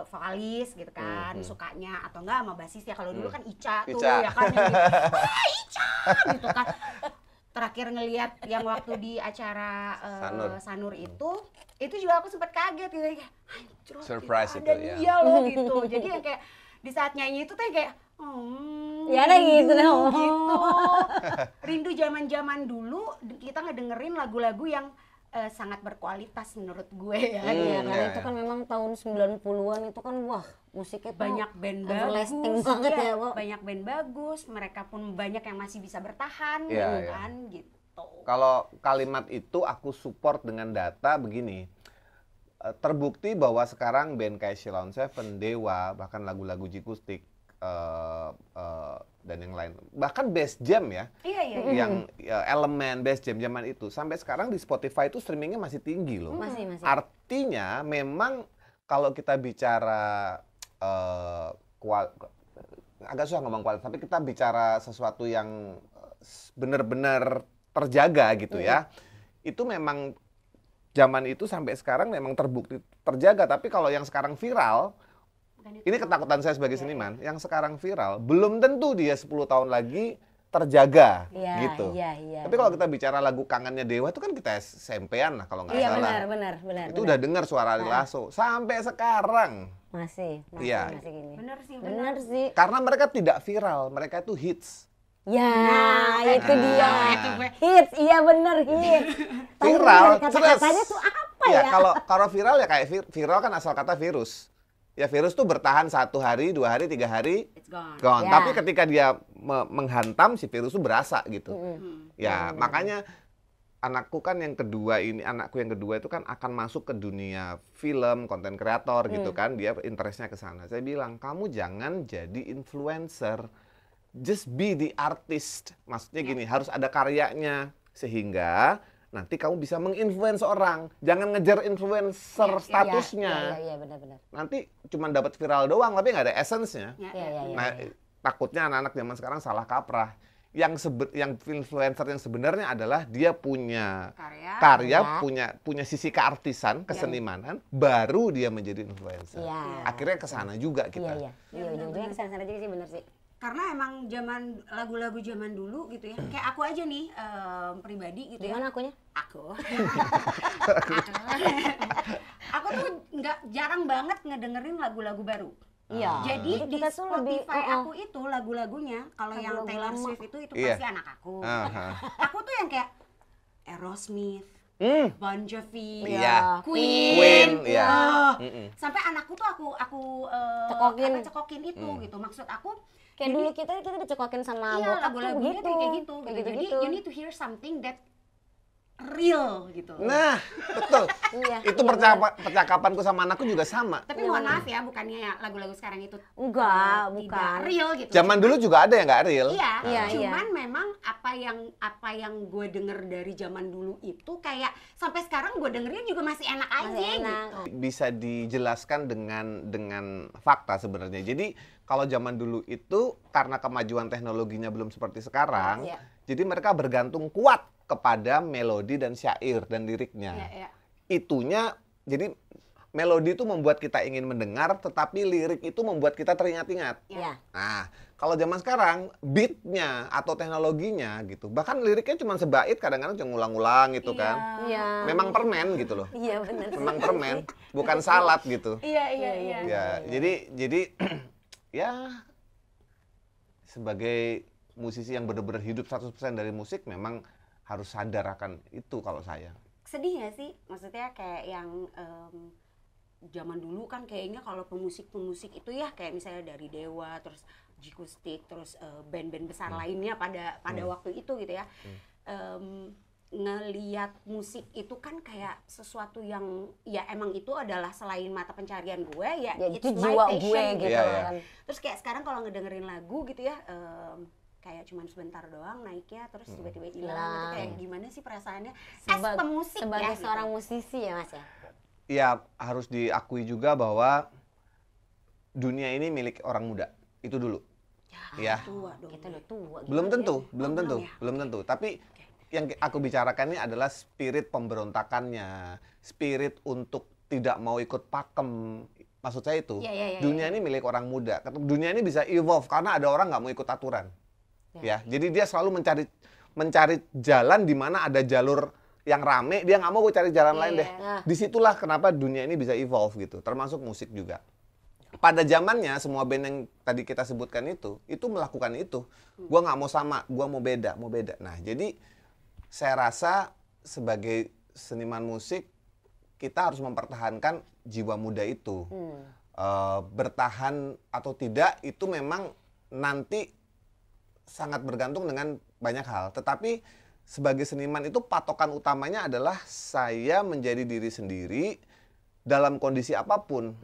vokalis gitu kan hmm, hmm. sukanya atau enggak sama ya kalau dulu hmm. kan Ica, Ica. tuh ya kan gitu, ah Ica gitu kan terakhir ngelihat yang waktu di acara uh, Sanur. Sanur hmm. itu itu juga aku sempat kaget gitu ya surprise itu ada ya dia loh gitu jadi yang kayak di saat nyanyi itu teh kayak hmm, ya nah gitu nah gitu. rindu zaman zaman dulu kita dengerin lagu-lagu yang uh, sangat berkualitas menurut gue ya. Hmm, iya, ya, ya. karena ya, itu kan memang tahun 90-an itu kan wah, musiknya banyak band bagus. banget iya, ya, ya Banyak band bagus, mereka pun banyak yang masih bisa bertahan ya, kan ya. gitu. Kalau kalimat itu aku support dengan data begini. Eh, terbukti bahwa sekarang band kayak Shilon Seven, Dewa, bahkan lagu-lagu Jikustik uh, uh, dan yang lain, bahkan Best Jam ya, iya, iya, iya. yang uh, elemen Best Jam zaman itu sampai sekarang di Spotify itu streamingnya masih tinggi loh. Hmm. Masih, masih. Artinya memang kalau kita bicara uh, kual agak susah ngomong kualitas, tapi kita bicara sesuatu yang benar-benar terjaga gitu ya. Iya. Itu memang zaman itu sampai sekarang memang terbukti terjaga tapi kalau yang sekarang viral ini ketakutan saya sebagai iya, seniman iya. yang sekarang viral belum tentu dia 10 tahun lagi terjaga ya, gitu. Ya, ya, Tapi kalau iya. kita bicara lagu kangennya Dewa itu kan kita sempean lah kalau nggak ya, salah. benar benar benar. Itu benar. udah dengar suara Ari nah. Lasso sampai sekarang. Masih, masih, ya. masih gini. Benar sih, benar. benar sih. Karena mereka tidak viral, mereka itu hits. Ya, nah, itu nah, dia. Itu hits, iya bener hits. viral, kata-katanya tuh apa ya? ya? Kalau kalau viral ya kayak vir, viral kan asal kata virus. Ya virus tuh bertahan satu hari, dua hari, tiga hari, It's gone. gone. Yeah. Tapi ketika dia me menghantam si virus tuh berasa gitu. Mm -hmm. Ya mm -hmm. makanya anakku kan yang kedua ini anakku yang kedua itu kan akan masuk ke dunia film konten kreator gitu mm. gitu kan dia interestnya ke sana saya bilang kamu jangan jadi influencer just be the artist. Maksudnya gini, yeah. harus ada karyanya sehingga nanti kamu bisa menginfluence orang. Jangan ngejar influencer yeah, ya, ya. statusnya. Iya, iya, benar-benar. Nanti cuma dapat viral doang tapi nggak ada essence ya, Iya, iya, iya. Nah, takutnya anak-anak zaman sekarang salah kaprah. Yang yang influencer yang sebenarnya adalah dia punya karya, karya ya. punya punya sisi keartisan, kesenimanan, baru dia menjadi influencer. Akhirnya ke sana juga kita. Iya, iya. Iya, iya. Iya, iya, iya, iya, ke sana juga sih benar sih karena emang zaman lagu-lagu zaman dulu gitu ya kayak aku aja nih um, pribadi gitu ya. Gimana ya akunya aku aku tuh nggak jarang banget ngedengerin lagu-lagu baru Iya. Jadi, Jadi di Spotify lebih, uh, aku itu lagu-lagunya kalau yang Taylor Swift itu itu yeah. pasti anak aku. Uh -huh. aku tuh yang kayak Aerosmith, mm. Bon Jovi, yeah. Queen, Queen uh, mm sampai anakku tuh aku aku uh, cekokin, cekokin itu mm. gitu. Maksud aku kayak dulu mm-hmm. kita kita dicokokin sama iya, bokap boleh kayak gitu kayak gitu, kayak gitu, gitu. you need to hear something that real gitu. Nah, betul. iya. Itu percakapan percakapanku sama anakku juga sama. Tapi mohon maaf ya, bukannya ya lagu-lagu sekarang itu enggak, bukan real gitu. Zaman dulu juga ada yang enggak real. Iya, nah. iya cuman iya. memang apa yang apa yang gue denger dari zaman dulu itu kayak sampai sekarang gue dengerin juga masih enak aja masih enak. gitu. Bisa dijelaskan dengan dengan fakta sebenarnya. Jadi kalau zaman dulu itu karena kemajuan teknologinya belum seperti sekarang, iya. jadi mereka bergantung kuat kepada melodi dan syair dan liriknya. Ya, ya. Itunya jadi melodi itu membuat kita ingin mendengar, tetapi lirik itu membuat kita teringat-ingat. Ya. Nah, kalau zaman sekarang beatnya atau teknologinya gitu, bahkan liriknya cuma sebait kadang-kadang cuma ngulang ulang gitu iya. kan. Iya. Memang permen gitu loh. Iya benar. Memang permen, bukan salad gitu. Iya iya iya. Ya, jadi jadi ya sebagai musisi yang benar-benar hidup 100% dari musik memang harus sadar akan itu kalau saya sedih ya sih maksudnya kayak yang um, zaman dulu kan kayaknya kalau pemusik-pemusik itu ya kayak misalnya dari Dewa terus Jikustik terus band eh, band-band besar hmm. lainnya pada pada hmm. waktu itu gitu ya hmm. um, ngeliat musik itu kan kayak sesuatu yang ya emang itu adalah selain mata pencarian gue ya, ya itu jiwa gue gitu, yeah, gitu yeah. Iya. Kan. terus kayak sekarang kalau ngedengerin lagu gitu ya um, kayak cuman sebentar doang naiknya terus hmm. tiba-tiba hilang gitu kayak gimana sih perasaannya Seba as pemusik ya, gitu? sebagai ya, seorang gitu. musisi ya mas ya ya harus diakui juga bahwa dunia ini milik orang muda itu dulu ya, ya. tua dong. kita udah tua gitu belum ya. tentu ya? belum oh, tentu ya? belum tentu tapi okay. yang aku bicarakan ini adalah spirit pemberontakannya spirit untuk tidak mau ikut pakem maksud saya itu ya, ya, ya, dunia ya. ini milik orang muda dunia ini bisa evolve karena ada orang nggak mau ikut aturan ya. Jadi dia selalu mencari mencari jalan di mana ada jalur yang rame, dia nggak mau gue cari jalan yeah. lain iya. deh. Nah. Disitulah kenapa dunia ini bisa evolve gitu, termasuk musik juga. Pada zamannya semua band yang tadi kita sebutkan itu, itu melakukan itu. Hmm. Gue nggak mau sama, gue mau beda, mau beda. Nah jadi saya rasa sebagai seniman musik kita harus mempertahankan jiwa muda itu. Hmm. E, bertahan atau tidak itu memang nanti sangat bergantung dengan banyak hal. Tetapi sebagai seniman itu patokan utamanya adalah saya menjadi diri sendiri dalam kondisi apapun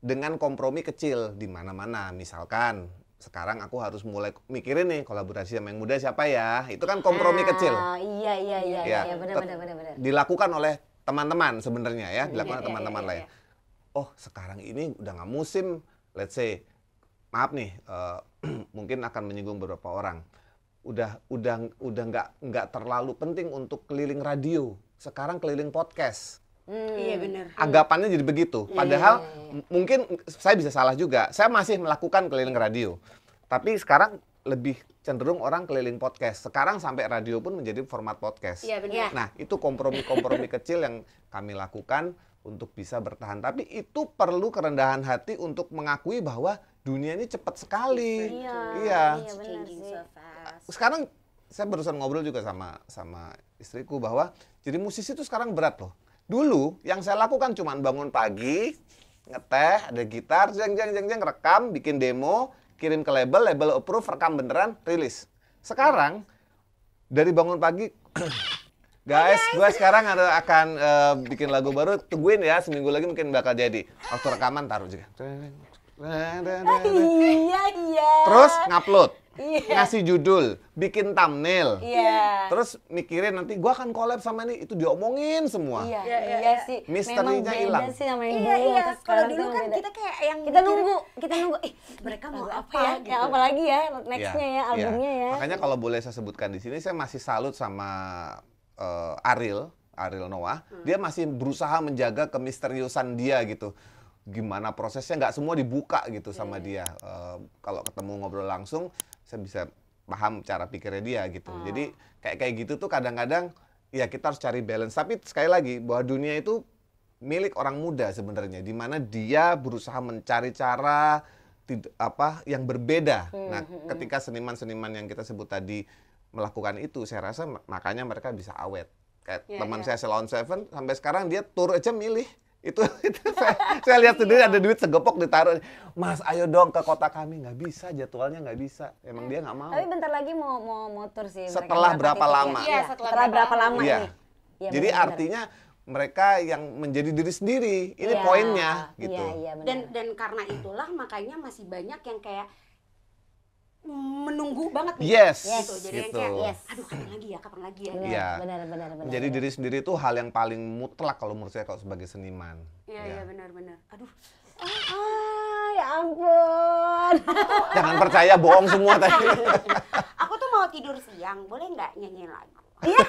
dengan kompromi kecil di mana-mana. Misalkan sekarang aku harus mulai mikirin nih kolaborasi sama yang muda siapa ya. Itu kan kompromi ah, kecil. Iya iya iya ya, iya benar benar benar benar. Dilakukan oleh teman-teman sebenarnya ya, dilakukan iya, oleh teman-teman iya, iya, iya, lain. Oh, sekarang ini udah nggak musim, let's say maaf nih uh, mungkin akan menyinggung beberapa orang udah udah udah nggak nggak terlalu penting untuk keliling radio sekarang keliling podcast Hmm. Iya benar. Anggapannya jadi begitu. Iya, iya, Padahal yeah. Iya, mungkin saya bisa salah juga. Saya masih melakukan keliling radio. Tapi sekarang lebih cenderung orang keliling podcast. Sekarang sampai radio pun menjadi format podcast. Iya benar. Nah, itu kompromi-kompromi kecil yang kami lakukan untuk bisa bertahan. Tapi itu perlu kerendahan hati untuk mengakui bahwa dunia ini cepat sekali. Iya. Iya. iya benar Sekarang saya barusan ngobrol juga sama sama istriku bahwa jadi musisi itu sekarang berat loh. Dulu yang saya lakukan cuma bangun pagi, ngeteh, ada gitar, jeng jeng jeng jeng rekam, bikin demo, kirim ke label, label approve, rekam beneran, rilis. Sekarang dari bangun pagi Guys, gue sekarang ada akan uh, bikin lagu baru. Tungguin ya, seminggu lagi mungkin bakal jadi. Waktu rekaman taruh juga iya iya terus ngupload Yeah. ngasih judul, bikin thumbnail, yeah. terus mikirin nanti gua akan collab sama ini itu diomongin semua. Iya, yeah, yeah, iya, iya sih. Misterinya hilang. sih sama yang iya, dulu. Iya, kalau dulu kan beda. kita kayak yang kita nunggu, kita nunggu, eh mereka mau apa, apa ya? Gitu. apa lagi ya nextnya yeah, ya, iya. albumnya yeah. ya. Makanya kalau boleh saya sebutkan di sini, saya masih salut sama uh, Ariel, Ariel Noah. Hmm. Dia masih berusaha menjaga kemisteriusan dia gitu gimana prosesnya nggak semua dibuka gitu sama hmm. dia uh, kalau ketemu ngobrol langsung saya bisa paham cara pikirnya dia gitu ah. jadi kayak kayak gitu tuh kadang-kadang ya kita harus cari balance tapi sekali lagi bahwa dunia itu milik orang muda sebenarnya di mana dia berusaha mencari cara apa yang berbeda hmm. nah hmm, hmm. ketika seniman-seniman yang kita sebut tadi melakukan itu saya rasa makanya mereka bisa awet kayak yeah, teman yeah. saya salon Seven sampai sekarang dia tour aja milih itu itu saya, saya lihat sendiri iya. ada duit segepok ditaruh mas ayo dong ke kota kami nggak bisa jadwalnya nggak bisa emang dia nggak mau tapi bentar lagi mau mau motor sih setelah berapa lama ya, setelah, setelah berapa lama ya. ya jadi bener. artinya mereka yang menjadi diri sendiri ini ya, poinnya gitu ya, ya, dan dan karena itulah makanya masih banyak yang kayak menunggu banget nih. Yes. yes. Iya gitu. Jadi gitu. kayak, yes. aduh kapan lagi ya, kapan lagi ya. Iya. Gitu. Benar, benar, benar. Jadi benar. diri sendiri itu hal yang paling mutlak kalau menurut saya kalau sebagai seniman. Iya, iya ya, benar, benar. Aduh. Ah, ah, ya ampun. Jangan percaya bohong semua tadi. Aku tuh mau tidur siang, boleh nggak nyanyi lagu? Iya,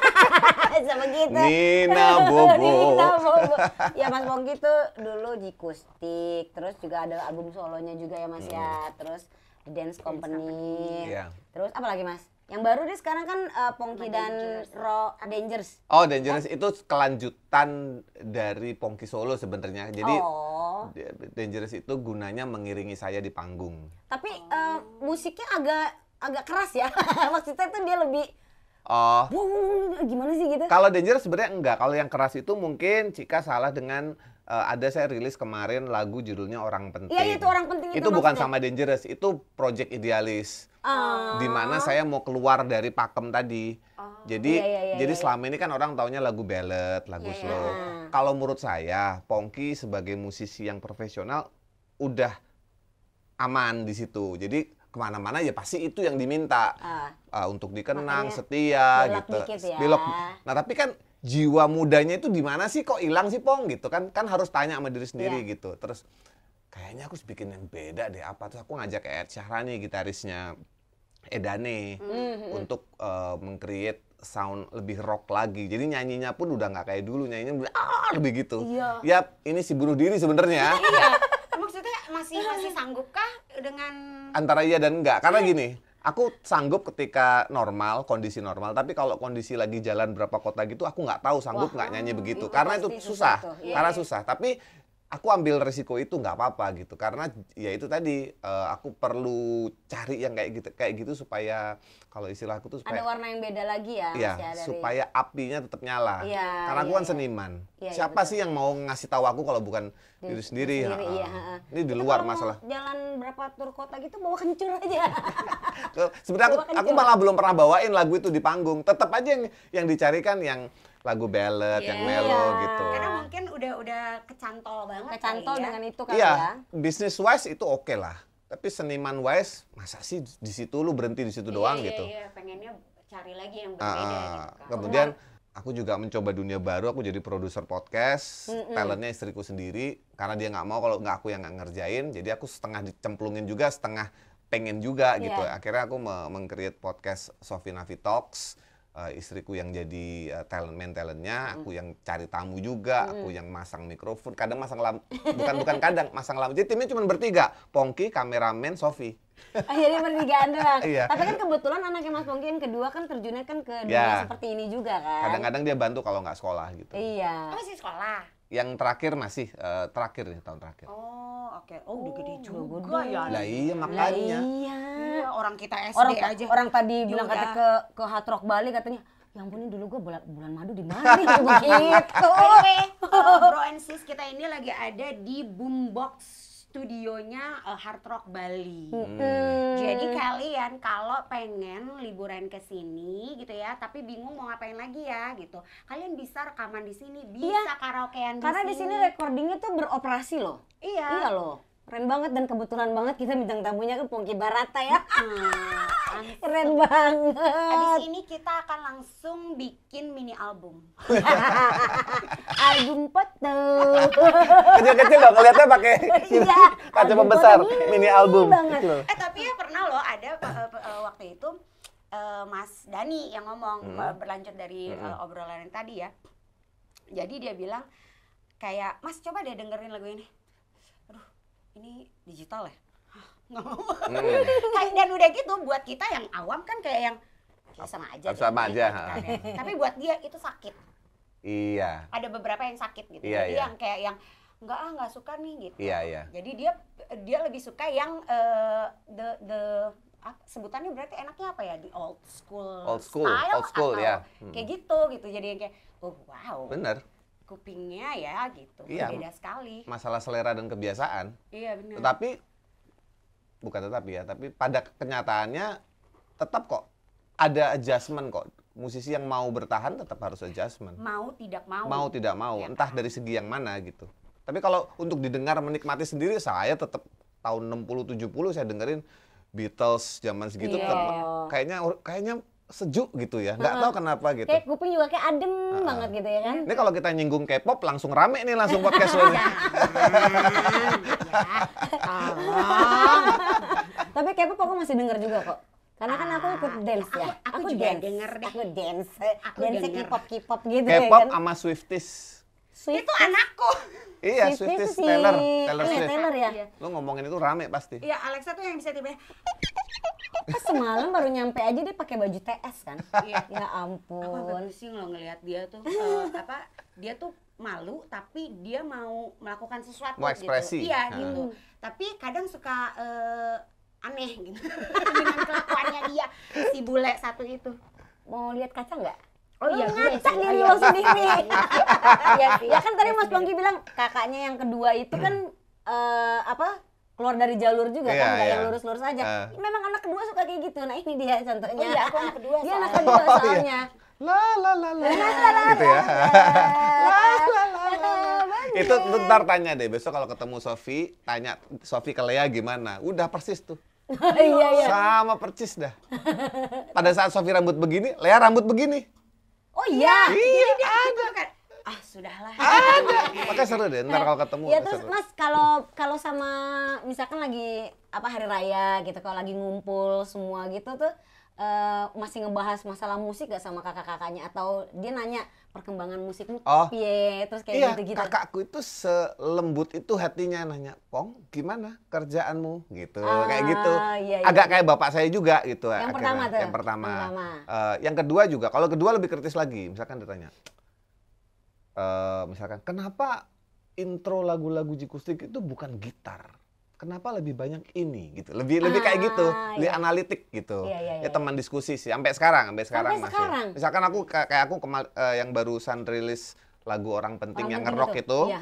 gitu. Nina Bobo. Nina Bobo. Ya Mas Pongki tuh dulu di Kustik, terus juga ada album solonya juga ya Mas hmm. ya. Terus dance company. Yeah. Iya. Terus apa lagi mas? Yang baru deh sekarang kan uh, Pongki dan Ro Dangerous. Oh Dangerous eh? itu kelanjutan dari Pongki Solo sebenarnya. Jadi oh. Dangerous itu gunanya mengiringi saya di panggung. Tapi oh. uh, musiknya agak agak keras ya. Maksudnya itu dia lebih Oh. Uh, gimana sih gitu? Kalau Danger sebenarnya enggak. Kalau yang keras itu mungkin Cika salah dengan uh, ada saya rilis kemarin lagu judulnya Orang Penting. Iya, iya itu Orang Penting itu, itu bukan sama Dangerous, itu project idealis. Oh. mana saya mau keluar dari pakem tadi. Oh. Jadi yeah, yeah, yeah, jadi iya, selama iya. ini kan orang taunya lagu ballad, lagu slow. Kalau menurut saya Pongki sebagai musisi yang profesional udah aman di situ. Jadi kemana-mana ya pasti itu yang diminta uh, uh, untuk dikenang, setia gitu. Ya. Belok. Nah tapi kan jiwa mudanya itu di mana sih kok hilang sih pong gitu kan kan harus tanya sama diri sendiri yeah. gitu terus kayaknya aku harus bikin yang beda deh apa terus aku ngajak Ed Syahrani gitarisnya Edane mm-hmm. untuk uh, mengcreate sound lebih rock lagi jadi nyanyinya pun udah nggak kayak dulu nyanyinya ah, lebih gitu Yeah. ya ini si bunuh diri sebenarnya iya, iya. maksudnya masih masih iya. sanggupkah dengan antara iya dan enggak karena gini aku sanggup ketika normal kondisi normal tapi kalau kondisi lagi jalan berapa kota gitu aku nggak tahu sanggup nggak nyanyi begitu itu hmm, karena itu susah itu. Iya, karena iya. susah tapi aku ambil resiko itu nggak apa-apa gitu karena ya itu tadi uh, aku perlu cari yang kayak gitu kayak gitu supaya kalau istilah aku tuh supaya, ada warna yang beda lagi ya, iya, ya dari... supaya apinya tetap nyala ya, karena aku ya, kan iya. seniman ya, siapa ya, sih yang mau ngasih tahu aku kalau bukan di, diri sendiri, ha, iya. Ha. ini di luar masalah jalan berapa tur kota gitu bawa kencur aja sebenarnya aku, aku malah belum pernah bawain lagu itu di panggung tetap aja yang yang dicarikan yang lagu ballad yeah. yang iya. melo gitu. Karena mungkin udah udah kecantol banget. Kecantol ya. dengan itu kan iya, ya. Business wise itu oke okay lah. Tapi seniman wise masa sih di situ lu berhenti di situ yeah, doang yeah, gitu. Iya, yeah, pengennya cari lagi yang ah, berbeda uh, gitu ah. kan. Kemudian iya. aku juga mencoba dunia baru, aku jadi produser podcast, mm hmm talentnya istriku sendiri karena dia nggak mau kalau nggak aku yang gak ngerjain, jadi aku setengah dicemplungin juga, setengah pengen juga yeah. gitu. Akhirnya aku mengcreate podcast Sofina Talks uh, istriku yang jadi uh, talent man talentnya, hmm. aku yang cari tamu juga, hmm. aku yang masang mikrofon, kadang masang lampu, bukan bukan kadang masang lampu. Jadi timnya cuma bertiga, Pongki, kameramen, Sofi. Akhirnya oh, bertigaan doang. iya. Tapi kan kebetulan anaknya Mas Pongki yang kedua kan terjunnya kan ke dunia ya. seperti ini juga kan. Kadang-kadang dia bantu kalau nggak sekolah gitu. Iya. Oh, masih sekolah yang terakhir masih uh, terakhir nih tahun terakhir. Oh, oke. Oh, udah gede oh, juga gede. ya. Lah iya makanya. iya. iya. orang kita SD orang, aja. Orang tadi juga. bilang kata ke ke Hard Rock Bali katanya, yang punya dulu gue bulan, bulan madu di mana gitu. okay. uh, bro and sis kita ini lagi ada di Boombox studionya uh, Hard Rock Bali. Hmm. Jadi kalian kalau pengen liburan ke sini gitu ya, tapi bingung mau ngapain lagi ya gitu. Kalian bisa rekaman di sini, bisa iya. karaokean di Karena di sini recordingnya tuh beroperasi loh. Iya. Iya loh. Keren banget dan kebetulan banget kita bintang tamunya kan Pongki Barata ya. Hmm. Keren banget. Habis ini kita akan langsung bikin mini album. album foto. Kecil-kecil loh, kelihatannya pakai iya, kaca pembesar mini album. Banget. Gitu eh tapi ya pernah loh ada uh, waktu itu uh, Mas Dani yang ngomong hmm. berlanjut dari hmm. uh, obrolan yang tadi ya. Jadi dia bilang kayak Mas coba deh dengerin lagu ini. Aduh, ini digital ya ngomong. hmm. dan udah gitu buat kita yang awam kan kayak yang ya sama aja sama aja gitu kan, ya. tapi buat dia itu sakit iya ada beberapa yang sakit gitu iya, jadi iya. yang kayak yang nggak ah nggak suka nih gitu iya, iya. jadi dia dia lebih suka yang uh, the the sebutannya berarti enaknya apa ya di old school old school style old school atau ya hmm. kayak gitu gitu jadi yang kayak oh wow bener kupingnya ya gitu iya, beda sekali masalah selera dan kebiasaan iya benar tetapi bukan tetapi ya, tapi pada kenyataannya tetap kok ada adjustment kok. Musisi yang mau bertahan tetap harus adjustment. Mau tidak mau. Mau tidak mau, ya, entah kan? dari segi yang mana gitu. Tapi kalau untuk didengar menikmati sendiri saya tetap tahun 60 70 saya dengerin Beatles zaman segitu yeah. Tetap, kayaknya kayaknya sejuk gitu ya. Nggak uh tahu kenapa gitu. Kayak kuping juga kayak adem uh -huh. banget gitu ya kan. Ini kalau kita nyinggung K-pop langsung rame nih langsung podcast lo. ya. Tapi K-pop aku masih denger juga kok. Karena kan aku ikut ah, dance ya. Aku, aku, aku juga dance. denger deh. Aku dance. Aku dance K-pop K-pop gitu ya K-pop ya kan. K-pop sama Swifties. Swifties. Itu anakku. Iya, Swifties, Swifties Taylor, oh, iya, Taylor Taylor, Taylor ya. Iya. Lu ngomongin itu rame pasti. Iya, Alexa tuh yang bisa tiba tiba Pas kan semalam baru nyampe aja dia pakai baju TS kan. Iya. ya ampun. Aku agak sih ngelihat dia tuh uh, apa dia tuh malu tapi dia mau melakukan sesuatu mau gitu. Iya hmm. gitu. Tapi kadang suka uh, aneh gitu dengan kelakuannya dia si bule satu itu. Mau lihat kaca nggak? Oh iya, ngaca iya diri oh, iya. lo sendiri. ya, ya kan tadi iya Mas Bangki bilang kakaknya yang kedua itu kan uh, apa keluar dari jalur juga yeah, kan iya, nggak yeah. yang lurus-lurus aja. Uh. Memang anak kedua suka kayak gitu. Nah ini dia contohnya. Oh iya, aku anak kedua. Dia anak kedua oh, iya. soalnya. Iya. La la la la. La nah, la la. Gitu ya. La la la. Itu ntar tanya deh besok kalau ketemu Sofi, tanya Sofi ke Lea gimana. Udah persis tuh. Iya iya. Sama persis dah. Pada saat Sofi rambut begini, Lea rambut begini. Oh iya. Iya, ada. Gitu kan? ah sudahlah ada makanya seru deh ntar kalau ketemu ya terus mas kalau kalau sama misalkan lagi apa hari raya gitu kalau lagi ngumpul semua gitu tuh Uh, masih ngebahas masalah musik gak sama kakak-kakaknya atau dia nanya perkembangan musikmu oh, pie terus kayak iya, gitu-gitu kakakku itu selembut itu hatinya nanya pong gimana kerjaanmu gitu uh, kayak gitu ah, iya, iya. agak iya. kayak bapak saya juga gitu yang akhirnya. pertama tuh yang pertama, pertama. Uh, yang kedua juga kalau kedua lebih kritis lagi misalkan ditanya Eh, misalkan kenapa intro lagu-lagu Jikustik itu bukan gitar? Kenapa lebih banyak ini gitu? Lebih ah, lebih kayak ah, gitu, iya. lebih analitik gitu. Iya, iya, ya, iya. Ya teman diskusi sih sampai sekarang, sampai sekarang sampai masih. Sekarang. Misalkan aku kayak aku kemal, uh, yang barusan rilis lagu orang penting orang yang ngerok itu, itu iya.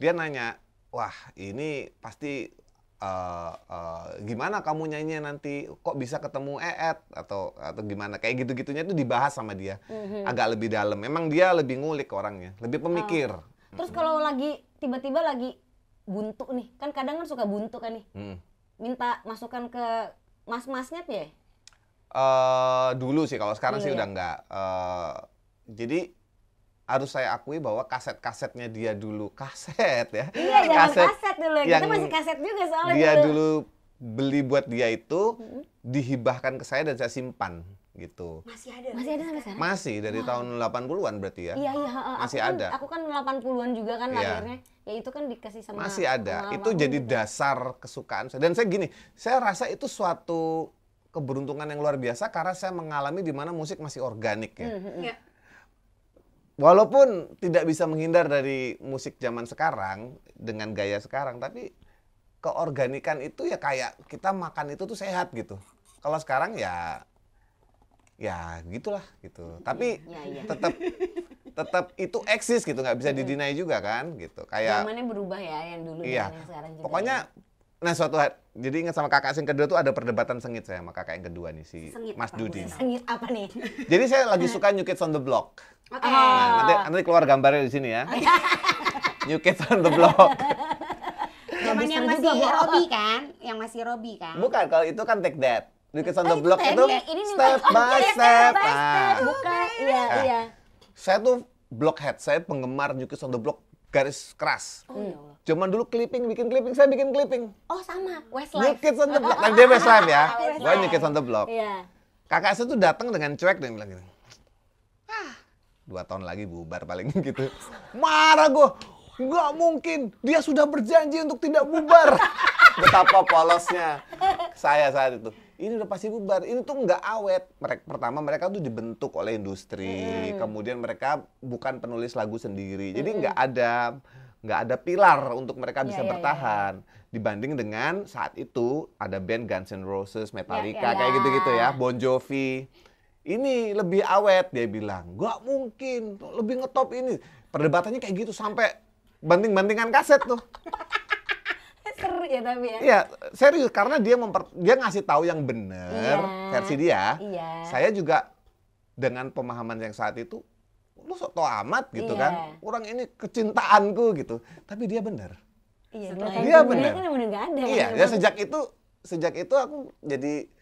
dia nanya, "Wah, ini pasti uh, uh, gimana kamu nyanyi nanti kok bisa ketemu Eet atau atau gimana kayak gitu gitunya itu dibahas sama dia mm-hmm. agak lebih dalam memang dia lebih ngulik orangnya lebih pemikir oh. terus mm-hmm. kalau mhm. lagi tiba-tiba lagi buntu nih kan kadang kan suka buntu kan nih mm. minta masukan ke mas-masnya ya uh, dulu sih kalau sekarang sih ya? udah enggak uh, jadi harus saya akui bahwa kaset-kasetnya dia dulu kaset ya. Iya, kaset, kaset dulu. Yang Kita masih kaset juga soalnya dia dulu. dulu beli buat dia itu hmm. dihibahkan ke saya dan saya simpan gitu. Masih ada. Masih ada sampai sekarang? Masih dari wow. tahun 80-an berarti ya. Iya, iya, uh, masih aku kan ada. Kan, aku kan 80-an juga kan iya. lahirnya. Ya itu kan dikasih sama Masih ada. Sama itu jadi gitu. dasar kesukaan saya. Dan saya gini, saya rasa itu suatu keberuntungan yang luar biasa karena saya mengalami di mana musik masih organik ya. Mm -hmm. yeah walaupun tidak bisa menghindar dari musik zaman sekarang dengan gaya sekarang tapi keorganikan itu ya kayak kita makan itu tuh sehat gitu kalau sekarang ya ya gitulah gitu tapi ya, ya. tetap tetap itu eksis gitu nggak bisa iya. didinai juga kan gitu kayak zamannya berubah ya yang dulu iya. yang sekarang juga pokoknya ya. nah suatu hari jadi ingat sama kakak sing kedua tuh ada perdebatan sengit saya sama kakak yang kedua nih si sengit Mas Dudi. Sengit apa nih? Jadi saya lagi suka New Kids on the Block. Okay. Nah, nanti nanti keluar gambarnya di sini ya. New Kids on the Block. yang masih Robi kan, yang masih Robi kan. Bukan, kalau itu kan Take That. New Kids on the oh, Block itu, itu ini step by nah. step. Nah. Bukan, iya, nah, iya. Saya tuh blockhead, saya penggemar New Kids on the Block garis keras. Oh, ya Allah. dulu clipping, bikin clipping, saya bikin clipping. Oh sama, Westlife. New Kids on the Block, nah, dia Westlife ya. Gue New Kids on the Block. Iya. Kakak saya tuh datang dengan cuek dan bilang gini, dua tahun lagi bubar paling gitu. Marah gue, nggak mungkin. Dia sudah berjanji untuk tidak bubar. Betapa polosnya saya saat itu. Ini udah pasti bubar. Ini tuh nggak awet. Mereka, pertama mereka tuh dibentuk oleh industri. Hmm. Kemudian mereka bukan penulis lagu sendiri. Jadi nggak hmm. ada nggak ada pilar untuk mereka iya, bisa yeah, iya. bertahan yeah. dibanding dengan saat itu ada band Guns N' Roses, Metallica yeah, yeah, iya. kayak gitu-gitu ya, Bon Jovi ini lebih awet dia bilang gak mungkin lebih ngetop ini perdebatannya kayak gitu sampai banting-bantingan kaset tuh seru ya tapi ya iya serius karena dia memper dia ngasih tahu yang bener iya. versi dia iya. saya juga dengan pemahaman yang saat itu lu sok tau amat gitu iya. kan orang ini kecintaanku gitu tapi dia bener iya, dia kan bener, bener. Kan bener kan iya ya sejak itu sejak itu aku jadi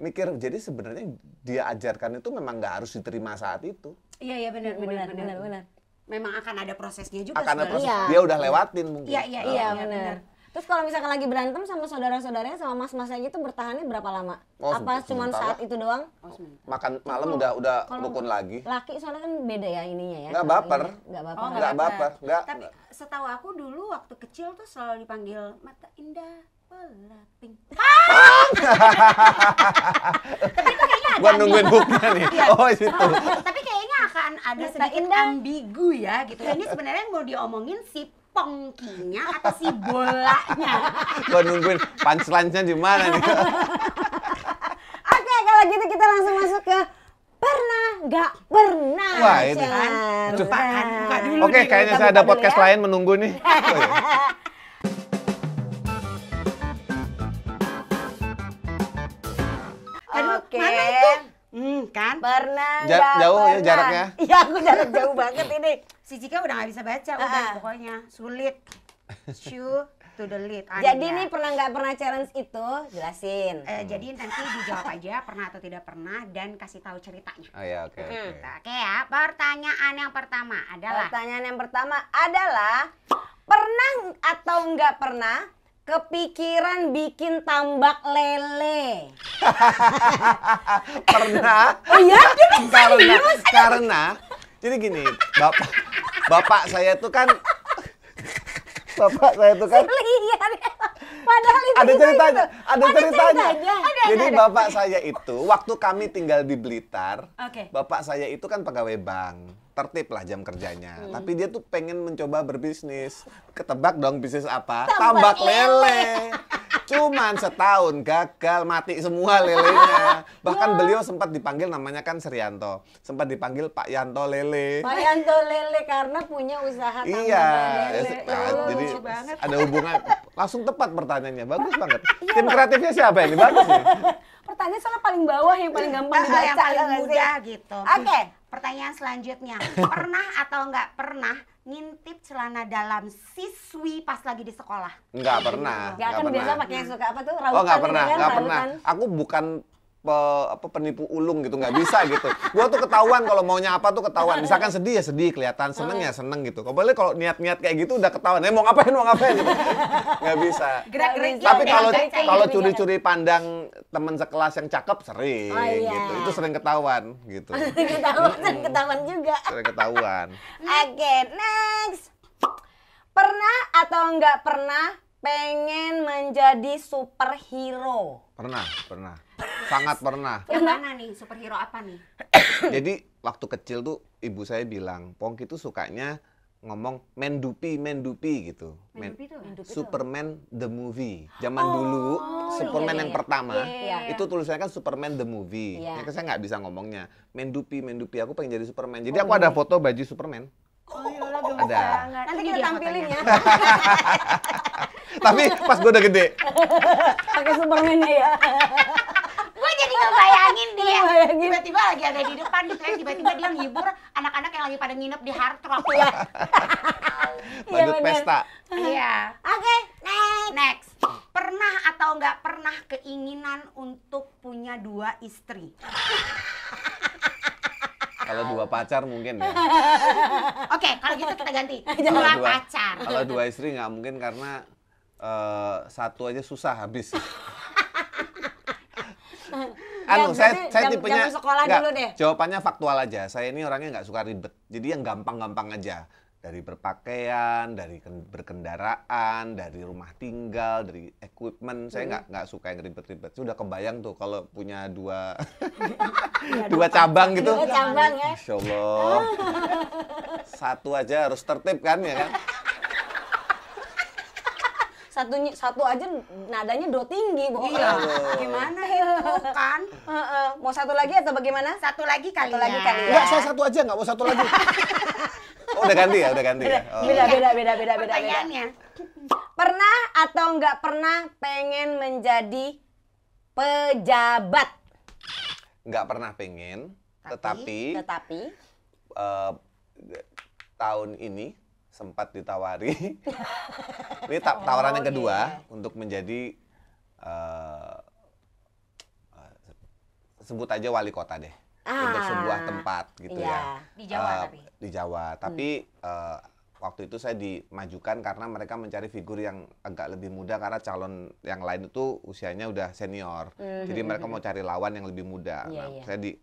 mikir jadi sebenarnya dia ajarkan itu memang nggak harus diterima saat itu iya iya benar benar benar benar memang akan ada prosesnya juga akan ada proses iya. dia udah lewatin mungkin iya iya iya oh. benar Terus kalau misalkan lagi berantem sama saudara-saudaranya sama mas-masnya itu bertahannya berapa lama? Oh, Apa cuma saat itu doang? Oh, Makan malam kalo, udah udah rukun lagi. Laki soalnya kan beda ya ininya ya. nggak baper. nggak baper. Oh, nggak baper. nggak Tapi setahu aku dulu waktu kecil tuh selalu dipanggil Mata Indah pelaping. tapi kayaknya ada. Gua nungguin hooknya nih. Iya. Oh itu. tapi kayaknya akan ada sedikit ambigu ya gitu. Ini sebenarnya mau diomongin si pongkinya atau si bolanya. Gua nungguin punchline-nya di mana nih. Oke, kalau gitu kita langsung masuk ke pernah gak pernah Wah, itu. Lupakan, Oke, kayaknya saya ada podcast ya. lain menunggu nih. Oh, iya. aduh okay. mana itu Hmm, kan? Pernah ja gak jauh ya pernah. ya jaraknya. Iya, aku jarak jauh banget ini. Si Cika udah gak bisa baca, udah uh -huh. pokoknya sulit. Shoe to the lead. Akhirnya. Jadi nih pernah nggak pernah challenge itu jelasin. Uh, hmm. Jadi nanti dijawab aja pernah atau tidak pernah dan kasih tahu ceritanya. Oh iya, oke. Okay, hmm. Oke okay. okay, ya. Pertanyaan yang pertama adalah. Pertanyaan yang pertama adalah pernah atau nggak pernah kepikiran bikin tambak lele. Pernah. Oh iya, dia kan karena, karena jadi gini, bapak bapak saya tuh kan bapak saya tuh kan Padahal ada ceritanya, gitu. ada, ada ceritanya. ceritanya. Ada, Jadi ada, bapak saya itu waktu kami tinggal di Blitar, okay. bapak saya itu kan pegawai bank tertib lah jam kerjanya. Hmm. Tapi dia tuh pengen mencoba berbisnis. Ketebak dong bisnis apa? Tambak, lele. Cuman setahun gagal mati semua lelenya. Bahkan ya. beliau sempat dipanggil namanya kan Serianto. Sempat dipanggil Pak Yanto Lele. Pak Yanto Lele karena punya usaha iya. lele. Iya. Nah, jadi ada hubungan. Langsung tepat pertanyaannya. Bagus banget. Iya, Tim kreatifnya siapa ini? Bagus nih. Pertanyaan salah paling bawah yang paling gampang dibaca yang paling mudah gitu. Oke, okay. Pertanyaan selanjutnya, pernah atau nggak pernah ngintip celana dalam siswi pas lagi di sekolah? Nggak pernah. Enggak kan pernah. biasa pakai yang suka apa tuh? Rautan oh nggak pernah, gitu kan, nggak pernah. Aku bukan pe, apa penipu ulung gitu nggak bisa gitu gue tuh ketahuan kalau maunya apa tuh ketahuan misalkan sedih ya sedih kelihatan seneng ya seneng gitu kembali kalau niat-niat kayak gitu udah ketahuan eh mau ngapain mau ngapain gitu nggak bisa gerak -gerak tapi kalau kalau curi-curi pandang teman sekelas yang cakep sering oh, iya. gitu itu sering ketahuan gitu ketahuan hmm. ketahuan juga sering ketahuan oke okay, next pernah atau nggak pernah pengen menjadi superhero pernah pernah Sangat pernah. Yang mana nih superhero apa nih? Jadi waktu kecil tuh ibu saya bilang Pongki tuh sukanya ngomong Mendupi Mendupi gitu. Mendupi Men, Mendupi Superman the movie. Zaman oh, dulu Superman iya, iya. yang pertama iya, iya, iya. itu tulisannya kan Superman the movie. Iya. Ya saya nggak bisa ngomongnya. Mendupi Mendupi aku pengen jadi Superman. Jadi oh, aku ada foto baju Superman. Oh, ya ada. Nanti kita tampilin ya. Tapi pas gue udah gede. Pakai Superman ya. jadi ngebayangin dia. Tiba-tiba lagi ada di depan gitu ya, tiba-tiba dia ngibur anak-anak yang lagi pada nginep di hard rock. ya. Badut pesta. Iya. Oke, next. Next. Pernah atau nggak pernah keinginan untuk punya dua istri? Kalau dua pacar mungkin ya. Oke, okay, kalau gitu kita ganti. Dua, dua pacar. Kalau dua istri nggak mungkin karena uh, satu aja susah habis anu, saya saya jam, tipenya jam sekolah enggak, dulu deh. Jawabannya faktual aja. Saya ini orangnya nggak suka ribet. Jadi yang gampang-gampang aja. Dari berpakaian, dari berkendaraan, dari rumah tinggal, dari equipment, saya nggak nggak suka yang ribet-ribet. Sudah kebayang tuh kalau punya dua iya, dua cabang gitu. Dua cabang ya. Masya Allah. Satu aja harus tertib kan ya kan satu satu aja nadanya do tinggi bohong iya. gimana itu kan mau satu lagi atau bagaimana satu lagi kali satu lagi ya. kali ya. Enggak, saya satu aja nggak mau satu lagi oh, udah ganti ya udah ganti ya oh. beda beda beda beda beda pertanyaannya pernah atau nggak pernah pengen menjadi pejabat nggak pernah pengen tapi, tetapi tetapi uh, tahun ini sempat ditawari. Ini ta tawaran oh, yang kedua yeah. untuk menjadi uh, uh, sebut aja wali kota deh ah, untuk sebuah ah, tempat gitu yeah. ya. Di Jawa uh, tapi. Di Jawa, hmm. tapi hmm. uh, waktu itu saya dimajukan karena mereka mencari figur yang agak lebih muda karena calon yang lain itu usianya udah senior. Mm -hmm. Jadi hmm, mereka hmm, mau cari lawan yang lebih muda. Yeah, nah, yeah. saya di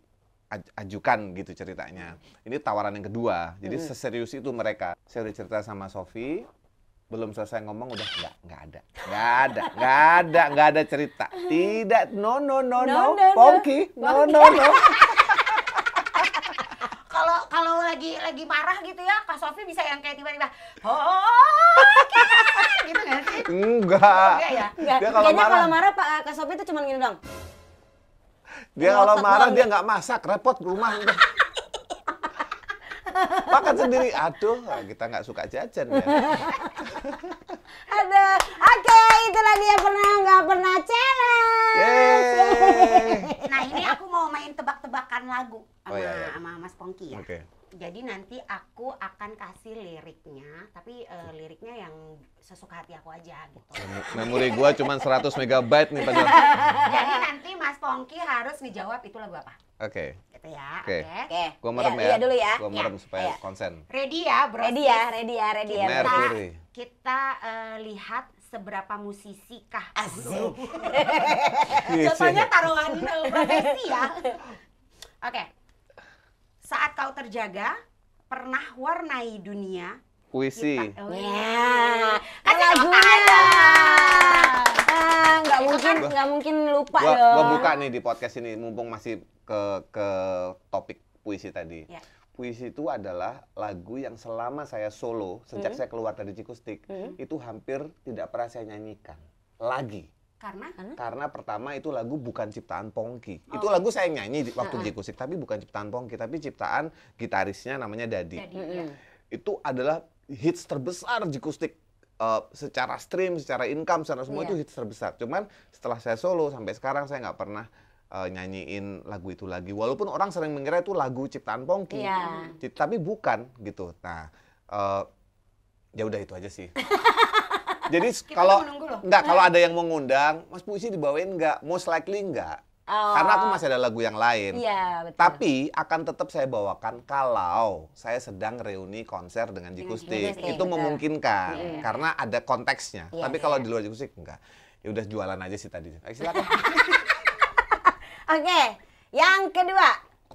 ajukan gitu ceritanya. Hmm. Ini tawaran yang kedua. Jadi mm. seserius itu mereka. Saya udah cerita sama Sofi, belum selesai ngomong udah nggak nggak ada nggak ada nggak ada nggak ada cerita tidak no no no no, no, Pongki no no no, no. kalau kalau lagi lagi marah gitu ya Kak Sofi bisa yang kayak tiba-tiba Pongki gitu nggak sih enggak, enggak ya? enggak. kalau marah. kalau marah Pak Kak Sofi itu cuma gini dong dia kalau marah dia nggak masak, repot rumah. Makan sendiri. Aduh, kita nggak suka jajan ya. Ada. Oke, okay, itulah dia pernah nggak pernah challenge. nah, ini aku mau main tebak-tebakan lagu sama, oh, iya, iya. sama Mas Pongki ya. Okay jadi nanti aku akan kasih liriknya, tapi uh, liriknya yang sesuka hati aku aja gitu. Memori gua cuma 100 MB nih padahal. jadi nanti Mas Pongki harus ngejawab itu lagu apa. Oke. Okay. Gitu ya. Oke. Okay. Oke. Okay. Gua merem iya, ya. Iya dulu ya. Gua merem ya. supaya ya. konsen. Ready ya, Bro. Ready ya, ready ya, ready ya. Kita, Mercury. kita uh, lihat seberapa musisi kah? Asik. Contohnya taruhan eh, profesi ya. Oke. Okay saat kau terjaga pernah warnai dunia. Puisi. Oh, iya. ya. Kasih lagunya. Ah, nggak mungkin nggak mungkin lupa gua, dong. Gua buka nih di podcast ini mumpung masih ke ke topik puisi tadi. yeah. Puisi itu adalah lagu yang selama saya solo sejak hmm. saya keluar dari Cikustik hmm. itu hampir tidak pernah saya nyanyikan lagi karena? Karena? pertama itu lagu bukan ciptaan Pongki. Oh. Itu lagu saya nyanyi waktu uh di tapi bukan ciptaan Pongki, tapi ciptaan gitarisnya namanya Dadi. mm -hmm. Itu adalah hits terbesar di Uh, secara stream, secara income, secara semua yeah. itu iya. hits terbesar. Cuman setelah saya solo sampai sekarang saya nggak pernah uh, nyanyiin lagu itu lagi. Walaupun orang sering mengira itu lagu ciptaan Pongki, yeah. tapi bukan gitu. Nah, uh, ya udah itu aja sih. jadi kalau enggak kalau ada yang mau ngundang, Mas Puisi dibawain enggak? Most likely enggak. Oh. Karena aku masih ada lagu yang lain. Iya, betul. Tapi akan tetap saya bawakan kalau saya sedang reuni konser dengan Jikustik. itu betul. memungkinkan yeah. Iya. karena ada konteksnya. Yeah, Tapi yeah. kalau iya. di luar Jikustik enggak. Ya udah jualan aja sih tadi. Oke, yang kedua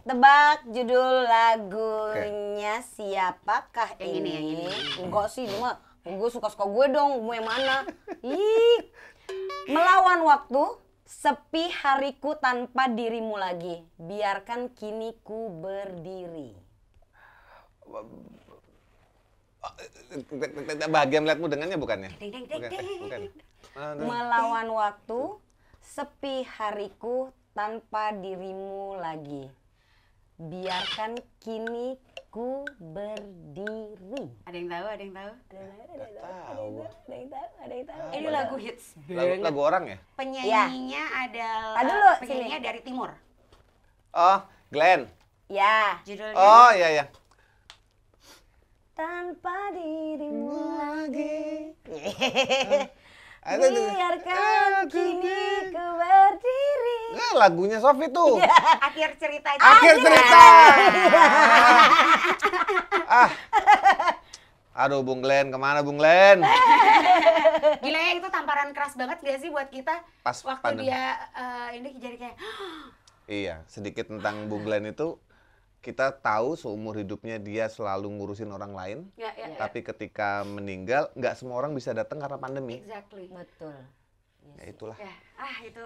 tebak judul lagunya okay. siapakah yang ini? ini yang ini. Enggak sih, cuma gue suka-suka gue dong mau yang mana ih melawan waktu sepi hariku tanpa dirimu lagi biarkan kini ku berdiri bahagia melihatmu dengannya bukannya bukan, ya? bukan. melawan waktu sepi hariku tanpa dirimu lagi biarkan kini ku berdiri. Ada yang tahu? Ada yang tahu? Ada yang tahu? Ada yang tahu? Ada yang tahu? Ada yang tahu? Eh, ini lagu hits lagu, iya, lagu orang ya? Penyanyinya ya. adalah dulu, penyanyinya sini. dari timur. Oh, Glenn. Ya. Judulnya. Oh, iya ya Tanpa dirimu lagi. Biarkan kini ku berdiri. Nah, lagunya Sofi tuh. Iya, akhir cerita. Akhir cerita. Iya. ah. Aduh, Bung Glenn, kemana Bung Glenn? Gila ya, itu tamparan keras banget gak sih buat kita? Pas waktu pandemi. dia uh, ini jadi kayak... iya, sedikit tentang Bung Glenn itu kita tahu seumur hidupnya dia selalu ngurusin orang lain. Ya, ya, ya, Tapi ketika meninggal, nggak semua orang bisa datang karena pandemi. Exactly. Betul. Ya, itulah. Ya. Ah, itu.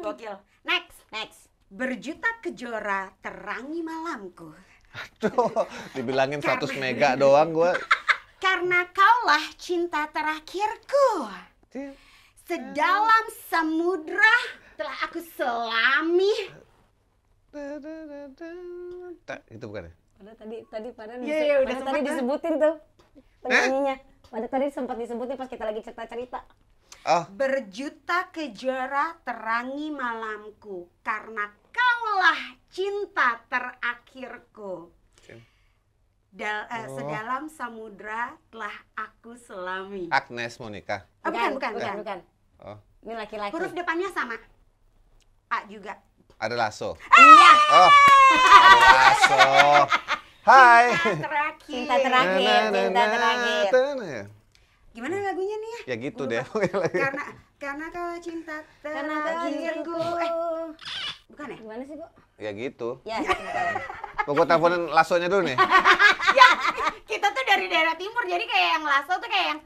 Gokil. Next, next. Berjuta kejora terangi malamku. Aduh, dibilangin 100 mega doang gue. karena kaulah cinta terakhirku. Iya. Sedalam samudra telah aku selami itu bukan ya? Pada tadi tadi pada yeah, iya, iya, yeah, udah tadi kan? disebutin tuh penyanyinya. Eh? Pada tadi sempat disebutin pas kita lagi cerita-cerita. Oh. Berjuta kejora terangi malamku karena kaulah cinta terakhirku. Dal eh, oh. uh, Sedalam samudra telah aku selami. Agnes Monica. Oh, bukan, bukan, bukan. bukan. bukan. Oh. Ini laki-laki. Huruf depannya sama. A juga. Ada lasso. Iya. Oh, ada lasso. Hai. Cinta terakhir. Cinta terakhir. Cinta terakhir. Ya. Gimana lagunya nih ya? Ya gitu deh. Karena karena kau cinta terakhirku. Eh, bukan ya? Gimana sih, Bu? Ya gitu. Ya. Mau ya, ya, teleponin lasonya dulu nih. ya, kita tuh dari daerah timur, jadi kayak yang lasso tuh kayak yang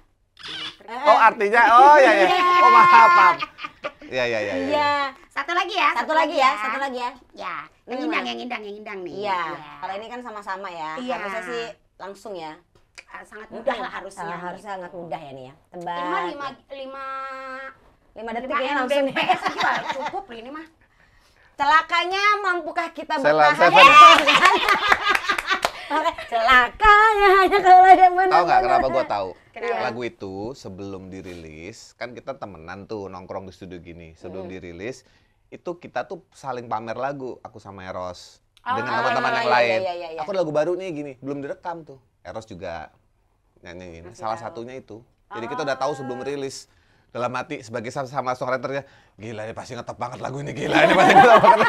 Oh artinya, oh ya ya, iya. oh maaf maaf. Ya ya ya. Iya. iya, iya satu lagi ya. Satu, satu lagi ya. ya. Satu lagi ya. Ya. Yang ini indang, mana? yang indang, yang indang nih. Iya. Ya. Kalau ini kan sama-sama ya. Iya. Harusnya sih langsung ya. Ah, sangat mudah lah harusnya. Uh, harusnya gitu. sangat mudah ya nih ya. Tebak. Ini mah lima lima lima detik ya langsung ya. Cukup ini mah. Celakanya mampukah kita bertahan? celakanya hanya kalau yang benar. Tahu nggak kenapa gue tahu? Kenapa? Iya. Lagu itu sebelum dirilis kan kita temenan tuh nongkrong di studio gini. Sebelum hmm. dirilis itu kita tuh saling pamer lagu aku sama Eros ah, dengan iya, teman-teman ah, yang iya, lain. Iya, iya, iya. Aku lagu baru nih gini, belum direkam tuh. Eros juga nyanyiin. Salah satunya itu. Jadi ah. kita udah tahu sebelum rilis dalam hati sebagai sama songwriternya gila ini pasti ngetop banget lagu ini gila ini pasti ngetop banget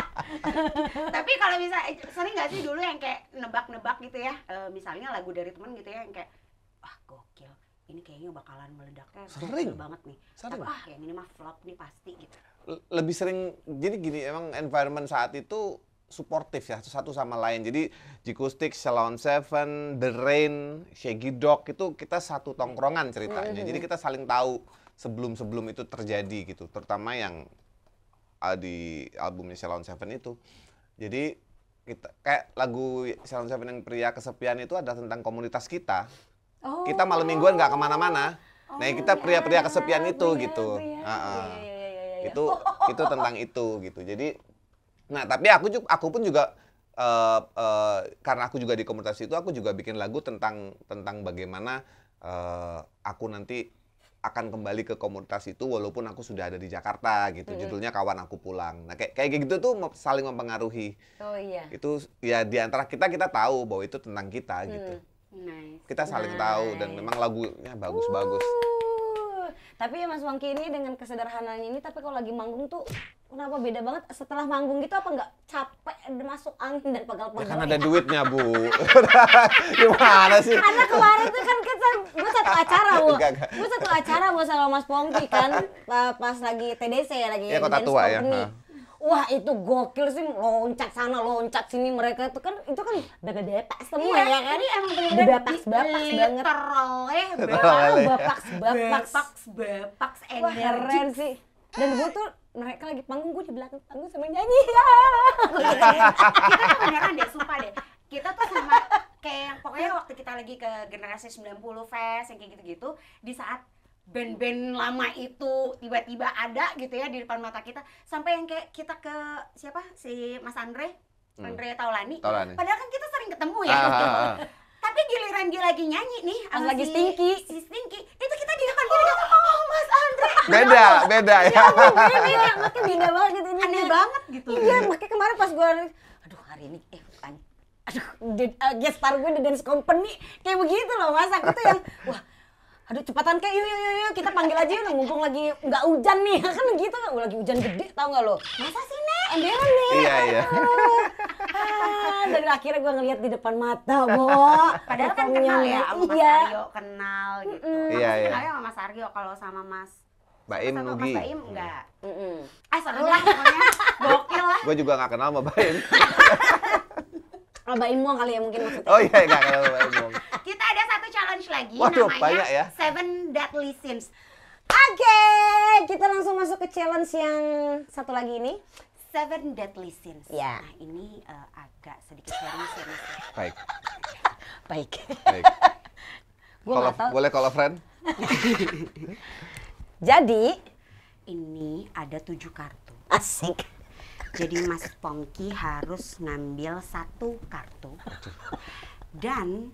tapi kalau bisa eh, sering gak sih dulu yang kayak nebak-nebak gitu ya e, misalnya lagu dari temen gitu ya yang kayak wah gokil ini kayaknya bakalan meledak sering banget nih. Sering. Wah, ya? yang ini mah flop nih pasti gitu. Lebih sering jadi gini emang environment saat itu suportif ya satu sama lain. Jadi Jikustik, Salon Seven, The Rain, Shaggy Dog itu kita satu tongkrongan ceritanya. Mm-hmm. Jadi kita saling tahu sebelum-sebelum itu terjadi gitu, terutama yang ah, di albumnya Salon Seven itu. Jadi kita kayak lagu Salon Seven yang pria kesepian itu ada tentang komunitas kita Oh. Kita malam mingguan nggak kemana-mana. Nah, oh, nah kita pria-pria iya, kesepian itu iya, gitu. Uh Iya, iya, iya, iya. Itu itu tentang itu gitu. Jadi, nah tapi aku juga aku pun juga uh, uh, karena aku juga di komunitas itu aku juga bikin lagu tentang tentang bagaimana uh, aku nanti akan kembali ke komunitas itu walaupun aku sudah ada di Jakarta gitu. -hmm. Judulnya Kawan Aku Pulang. Nah, kayak kayak gitu tuh saling mempengaruhi. Oh iya. Itu ya di antara kita kita tahu bahwa itu tentang kita hmm. gitu. Nice. Kita saling nice. tahu dan memang lagunya bagus-bagus. Uh. tapi ya Mas Wangki ini dengan kesederhanaannya ini tapi kalau lagi manggung tuh kenapa beda banget setelah manggung gitu apa nggak capek masuk angin dan pegal-pegal? Ya kan ada ya? duitnya bu. Gimana sih? Karena kemarin tuh kan kita gue satu acara bu, gue satu acara bu sama Mas Pongki kan pas lagi TDC ya lagi ya, kota tua ya wah itu gokil sih loncat sana loncat sini mereka itu kan itu kan bebe bepas semua iya, ya kan ini iya, emang bener bener bapak bapak banget teroleh bapak bapak bapak bapak energi keren sih dan gue tuh mereka lagi panggung gue di belakang panggung sambil nyanyi ya kita tuh beneran deh sumpah deh kita tuh sama kayak pokoknya waktu kita lagi ke generasi 90 fest yang kayak gitu-gitu di saat band-band lama itu tiba-tiba ada gitu ya di depan mata kita sampai yang kayak kita ke siapa si Mas Andre hmm. Andre Taulani. Taulani padahal kan kita sering ketemu ya ah, ah, ah, ah. tapi giliran dia lagi nyanyi nih sama lagi si, stinky si stinky itu kita di depan kita oh, oh Mas Andre beda beda ya, ya makin beda banget gitu ini aneh banget gitu iya makanya kemarin pas gua aduh hari ini eh bukan aduh uh, guest star gue di dance company kayak begitu loh mas aku tuh yang wah aduh cepetan kayak yuk yuk yuk kita panggil aja yuk mumpung lagi nggak hujan nih kan gitu kan lagi hujan gede tau nggak lo masa sih nek emberan nih iya iya ah, dari akhirnya gue ngeliat di depan mata bo padahal kan kenal ya sama iya. Mas iya. Aryo kenal gitu mm -mm. iya, iya. kenalnya sama Mas Aryo kalau sama Mas Baim sama Nugi. Mas Baim enggak. Mm -mm. Ah seru lah pokoknya. Gokil lah. Gue juga gak kenal sama Baim. Lomba ilmuang kali ya mungkin maksudnya. Oh iya, enggak iya, kalau iya, lomba ilmuang. Kita ada satu challenge lagi Waduh, namanya ya. Seven Deadly Sins. Oke, okay, kita langsung masuk ke challenge yang satu lagi ini. Seven Deadly Sins. Ya. Nah, ini uh, agak sedikit serius. Ya, Baik. Baik. Baik. Gua tahu. boleh kalau friend? Jadi, ini ada tujuh kartu. Asik. Jadi Mas Pongki harus ngambil satu kartu dan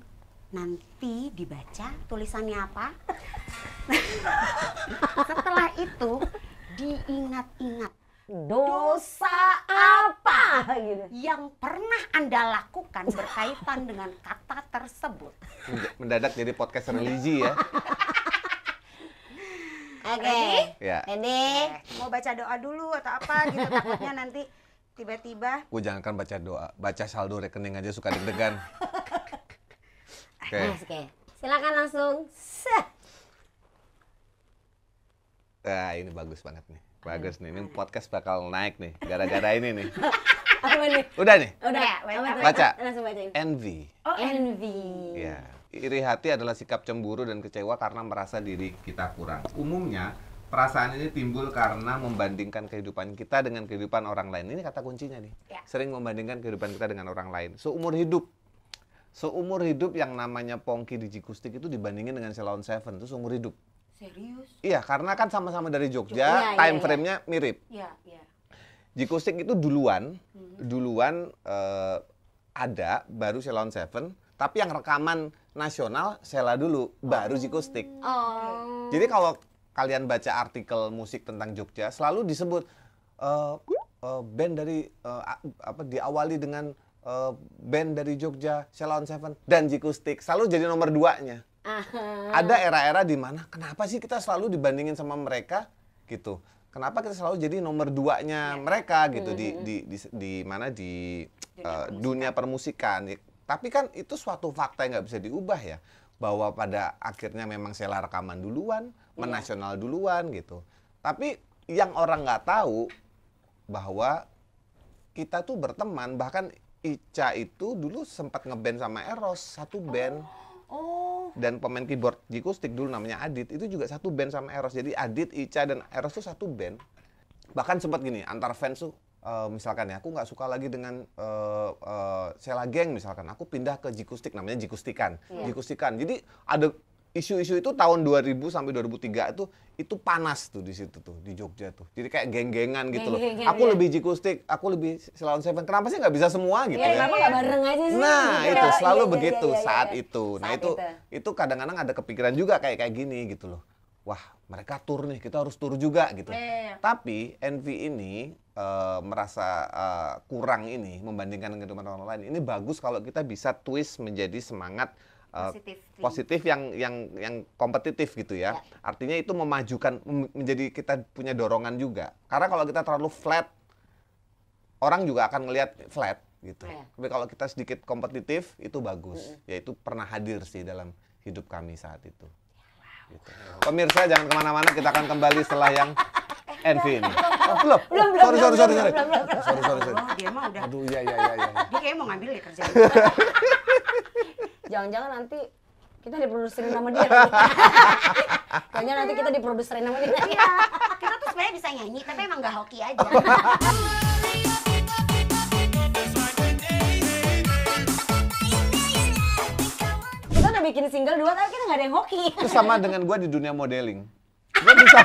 nanti dibaca tulisannya apa. Setelah itu diingat-ingat dosa apa gitu. yang pernah Anda lakukan berkaitan dengan kata tersebut. Mendadak jadi podcast religi ya. Oke. Okay. Ready? Ya. Ready? Mau baca doa dulu atau apa gitu takutnya nanti tiba-tiba. Gue jangankan baca doa, baca saldo rekening aja suka deg-degan. Oke. Okay. okay. Silakan langsung. Nah, ini bagus banget nih. Bagus nih. Ini podcast bakal naik nih gara-gara ini nih. Apa nih? Udah nih. Udah. Ya, baca. Langsung bacain. Envy. Oh, envy. Iya. Yeah. Iri hati adalah sikap cemburu dan kecewa karena merasa diri kita kurang. Umumnya, perasaan ini timbul karena membandingkan kehidupan kita dengan kehidupan orang lain. Ini kata kuncinya nih. Ya. Sering membandingkan kehidupan kita dengan orang lain. Seumur hidup. Seumur hidup yang namanya Pongki di Jikustik itu dibandingin dengan Selon Seven itu seumur hidup. Serius? Iya, karena kan sama-sama dari Jogja, iya, iya, time frame-nya ya. mirip. Iya, iya. Jikustik itu duluan, hmm. duluan uh, ada baru Selon Seven, tapi yang rekaman nasional Sela dulu, baru oh. Zikustik. Oh. Jadi kalau kalian baca artikel musik tentang Jogja, selalu disebut uh, uh, band dari uh, apa diawali dengan uh, band dari Jogja, Sela on Seven dan Zikustik. Selalu jadi nomor duanya. Aha. Ada era-era di mana kenapa sih kita selalu dibandingin sama mereka gitu? Kenapa kita selalu jadi nomor duanya ya. mereka gitu -hmm. di mm-hmm. di di, di mana di dunia uh, dunia permusikan? Tapi kan itu suatu fakta yang nggak bisa diubah ya bahwa pada akhirnya memang saya rekaman duluan, iya. menasional duluan gitu. Tapi yang orang nggak tahu bahwa kita tuh berteman bahkan Ica itu dulu sempat ngeband sama Eros satu band. Oh. oh. Dan pemain keyboard Jiko stick dulu namanya Adit itu juga satu band sama Eros. Jadi Adit, Ica dan Eros tuh satu band. Bahkan sempat gini, antar fans tuh uh, misalkan ya aku nggak suka lagi dengan uh, uh, Sela Geng misalkan aku pindah ke Jikustik namanya Jikustikan yeah. Jikustikan jadi ada isu-isu itu tahun 2000 sampai 2003 itu itu panas tuh di situ tuh di Jogja tuh jadi kayak geng-gengan gitu loh aku iya. lebih Jikustik aku lebih selalu Seven kenapa sih nggak bisa semua gitu yeah, ya kenapa nggak bareng aja sih nah iya, itu iya, selalu begitu saat itu nah saat itu itu kadang-kadang ada kepikiran juga kayak kayak gini gitu loh wah mereka tur nih kita harus tur juga gitu tapi Envy ini uh, merasa uh, kurang ini membandingkan dengan teman orang lain ini bagus kalau kita bisa twist menjadi semangat uh, positif, yang yang yang kompetitif gitu ya. yeah. Artinya itu memajukan menjadi kita punya dorongan juga. Karena kalau kita terlalu flat orang juga akan melihat flat gitu. Ya. Tapi kalau kita sedikit kompetitif itu bagus. Mm -hmm. Yaitu pernah hadir sih dalam hidup kami saat itu. Gitu. Pemirsa jangan kemana-mana kita akan kembali setelah yang and belum. Belum, belum. Sorry, sorry, sorry, sorry. Sorry, sorry, Oh, dia mah udah. Aduh, iya, iya, iya, iya, Dia kayaknya mau ngambil ya kerjaan. Jangan-jangan nanti kita diproduserin nama dia. Kayaknya nanti kita diproduserin nama dia. Iya. Kita tuh sebenarnya bisa nyanyi, tapi emang gak hoki aja. kita udah bikin single dua, tapi kita gak ada yang hoki. Itu sama dengan gue di dunia modeling gue bisa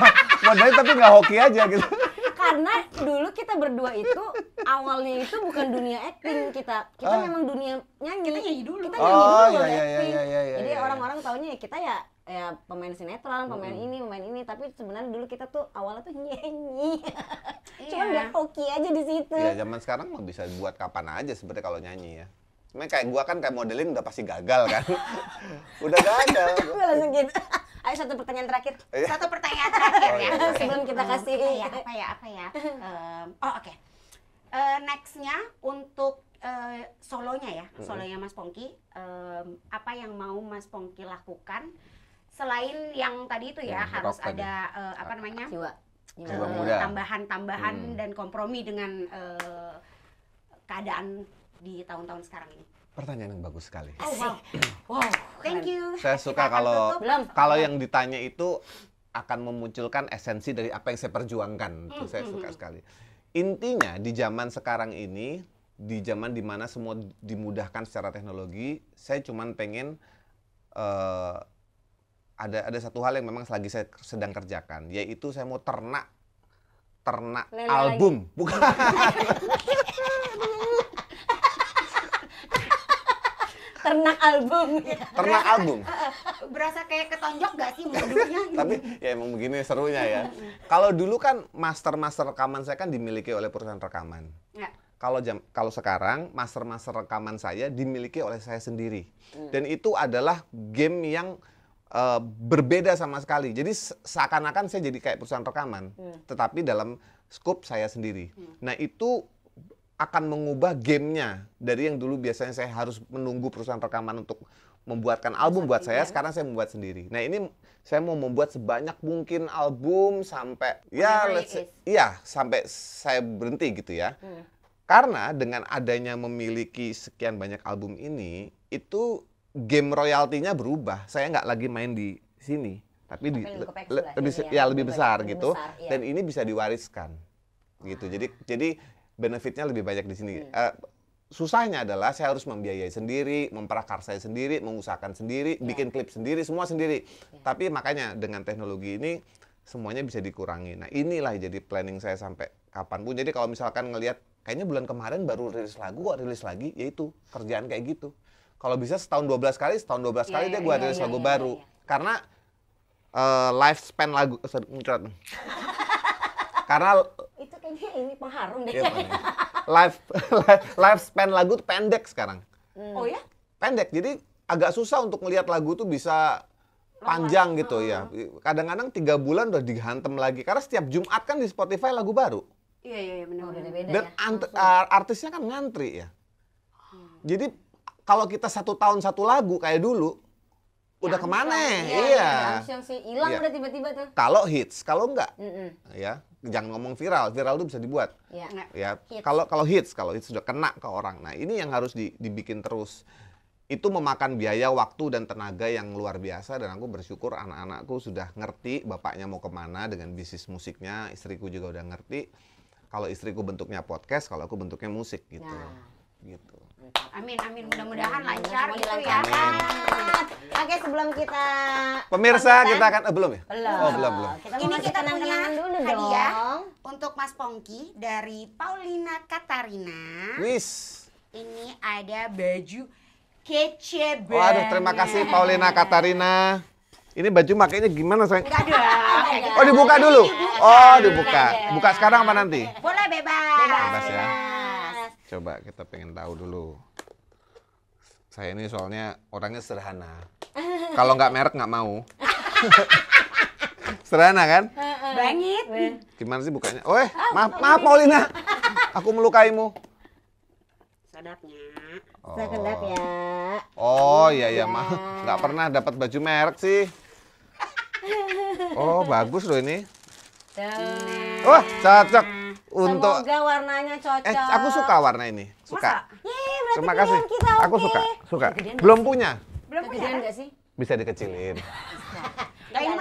modalnya tapi nggak hoki aja gitu karena dulu kita berdua itu awalnya itu bukan dunia acting kita kita ah. memang dunia nyanyi kita nyanyi dulu kita nyanyi oh, dulu iya, acting ya. iya, iya, iya, iya, jadi iya, iya. orang-orang iya. taunya ya kita ya ya pemain sinetron pemain hmm. ini pemain ini tapi sebenarnya dulu kita tuh awalnya tuh nyanyi cuman nggak yeah. hoki aja di situ ya zaman sekarang mah bisa buat kapan aja sebenarnya kalau nyanyi ya Mereka kayak gua kan kayak modeling udah pasti gagal kan udah gagal gue langsung gitu Ayo satu pertanyaan terakhir. Iya. Satu pertanyaan terakhir oh, ya. Iya, iya. Sebelum kita eh, kasih apa ya apa ya, ya? oh oke. Eh, nextnya untuk eh, solonya ya, solonya Mas Pongki. apa yang mau Mas Pongki lakukan selain yang tadi itu ya, harus ada apa namanya? tambahan-tambahan hmm. dan kompromi dengan keadaan di tahun-tahun sekarang ini. Pertanyaan yang bagus sekali. Oh, wow. wow. Thank you. Saya suka kalau kalau yang ditanya itu akan memunculkan esensi dari apa yang saya perjuangkan. Itu -hmm. saya hmm, suka hmm. sekali. Intinya di zaman sekarang ini, di zaman dimana semua dimudahkan secara teknologi, saya cuman pengen uh, ada ada satu hal yang memang lagi saya sedang kerjakan, yaitu saya mau ternak ternak Lele album, bukan. ternak album ternak berasa, album eh, eh, berasa kayak ketonjok gak sih modulnya tapi ya emang begini serunya ya kalau dulu kan master master rekaman saya kan dimiliki oleh perusahaan rekaman ya. kalau jam kalau sekarang master master rekaman saya dimiliki oleh saya sendiri hmm. dan itu adalah game yang uh, berbeda sama sekali jadi seakan-akan saya jadi kayak perusahaan rekaman hmm. tetapi dalam scope saya sendiri hmm. nah itu akan mengubah gamenya dari yang dulu biasanya saya harus menunggu perusahaan rekaman untuk membuatkan album buat saya ya. sekarang saya membuat sendiri nah ini saya mau membuat sebanyak mungkin album sampai ya let's say, iya sampai saya berhenti gitu ya hmm. karena dengan adanya memiliki sekian banyak album ini itu game royaltinya berubah saya nggak lagi main di sini tapi, di, le, le, lebih gitu ya, ya lebih besar gitu besar, ya. dan ini bisa diwariskan gitu jadi jadi benefitnya lebih banyak di sini. Hmm. Uh, susahnya adalah saya harus membiayai sendiri, memperakar saya sendiri, mengusahakan sendiri, yeah. bikin klip sendiri, semua sendiri. Yeah. Tapi makanya dengan teknologi ini semuanya bisa dikurangi. Nah inilah jadi planning saya sampai kapanpun. Jadi kalau misalkan ngelihat kayaknya bulan kemarin baru rilis lagu kok rilis lagi, yaitu kerjaan kayak gitu. Kalau bisa setahun 12 kali, setahun 12 belas kali yeah, dia gue yeah, rilis yeah, lagu yeah, baru. Yeah, yeah. Karena uh, lifespan lagu, karena ini pengharum deh. Live iya, life span lagu tuh pendek sekarang. Hmm. Oh ya? Pendek. Jadi agak susah untuk melihat lagu tuh bisa panjang gitu ya. Kadang-kadang tiga bulan udah dihantem lagi karena setiap Jumat kan di Spotify lagu baru. Iya iya, iya benar. Oh, beda -beda Dan ya. artisnya kan ngantri ya. Hmm. Jadi kalau kita satu tahun satu lagu kayak dulu ya, udah kemana? iya. iya. hilang udah tiba-tiba Kalau hits, kalau enggak, mm -mm. ya jangan ngomong viral, viral itu bisa dibuat. Iya. Nah, ya. ya. Kalau kalau hits, kalau hits sudah kena ke orang. Nah, ini yang harus di, dibikin terus. Itu memakan biaya, waktu dan tenaga yang luar biasa dan aku bersyukur anak-anakku sudah ngerti bapaknya mau kemana dengan bisnis musiknya, istriku juga udah ngerti. Kalau istriku bentuknya podcast, kalau aku bentuknya musik gitu. Nah. Gitu. Amin amin mudah-mudahan lancar gitu ya. Oke sebelum kita pemirsa kita akan eh, belum ya? Belum. Oh belum belum. Kita Ini kita punya dulu hadiah dong. untuk Mas Pongki dari Paulina Katarina. Wis. Ini ada baju kece banget. Waduh terima kasih Paulina Katarina. Ini baju makainya gimana sayang? Enggak ada. Oh, oh dibuka dulu. Oh dibuka. Buka sekarang apa nanti? Boleh bebas. Bebas ya. Coba kita pengen tahu dulu. Saya ini soalnya orangnya sederhana. Kalau nggak merek nggak mau. sederhana kan? banget Gimana sih bukanya? Oh, maaf, maaf Paulina Aku melukaimu. Sadapnya. Oh. Sekedap ya. Oh, iya iya, iya. maaf. Nggak pernah dapat baju merek sih. Oh, bagus loh ini. Wah, cocok untuk Semoga warnanya cocok. Eh, aku suka warna ini. Suka. Terima kasih. Kita, okay. Aku suka, suka. Kegedean Belum gak punya. Belum punya enggak kan? sih? Bisa dikecilin. Kain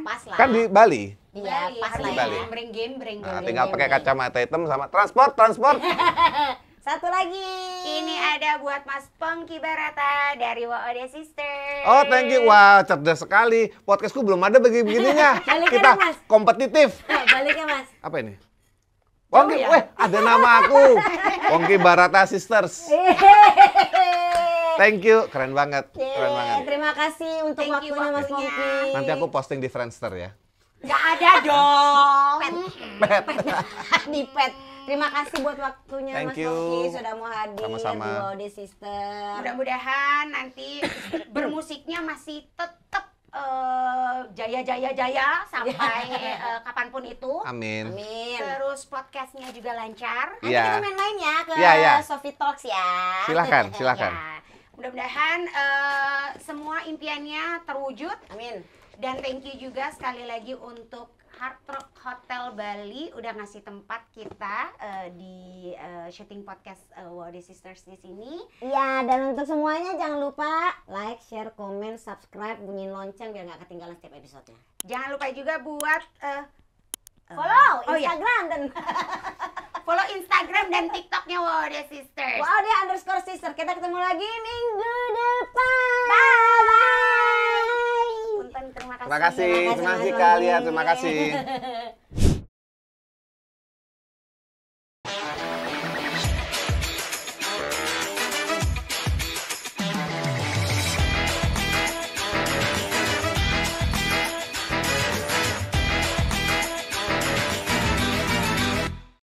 pas lah. Kan di Bali. Iya, pas lah. Di ya. Bali. bring game, Nah, tinggal pakai kacamata hitam sama transport, transport. Satu lagi. Ini ada buat Mas Pongki Barata dari WOD Sister. Oh, thank you. Wah, cerdas sekali. Podcastku belum ada begini-begininya. Kita kompetitif. Balik ya, Mas. Apa ini? Wongki, oh, ya? weh, ada nama aku. Wongki Barata Sisters. Thank you, keren banget. Yeah, keren banget. Terima kasih untuk Thank waktunya you, Mas Wongki. Nanti aku posting di Friendster ya. Gak ada dong. Pet. Pet. di pet. Terima kasih buat waktunya Thank Mas Wongki sudah mau hadir Sama -sama. di Sister. Mudah-mudahan nanti bermusiknya masih tetap uh, jaya jaya jaya sampai uh, kapanpun itu. Amin. Amin. Terus podcastnya juga lancar. Nanti yeah. kita main lainnya ke yeah, yeah. Sofi Talks ya. Silakan, ya. silakan. ya. Mudah-mudahan uh, semua impiannya terwujud. Amin. Dan thank you juga sekali lagi untuk Hard Rock Hotel Bali udah ngasih tempat kita uh, di uh, eh, syuting podcast uh, Wow Sisters di sini. Iya, dan untuk semuanya jangan lupa like, share, komen, subscribe, bunyiin lonceng biar nggak ketinggalan setiap episodenya. Jangan lupa juga buat uh, follow uh, Instagram iya. dan follow Instagram dan TikToknya Wow Sisters. Wow underscore sister. Kita ketemu lagi minggu depan. Bye. Bye penonton. Terima kasih. Terima kasih. Terima kasih, Terima kasih. Terima kasih.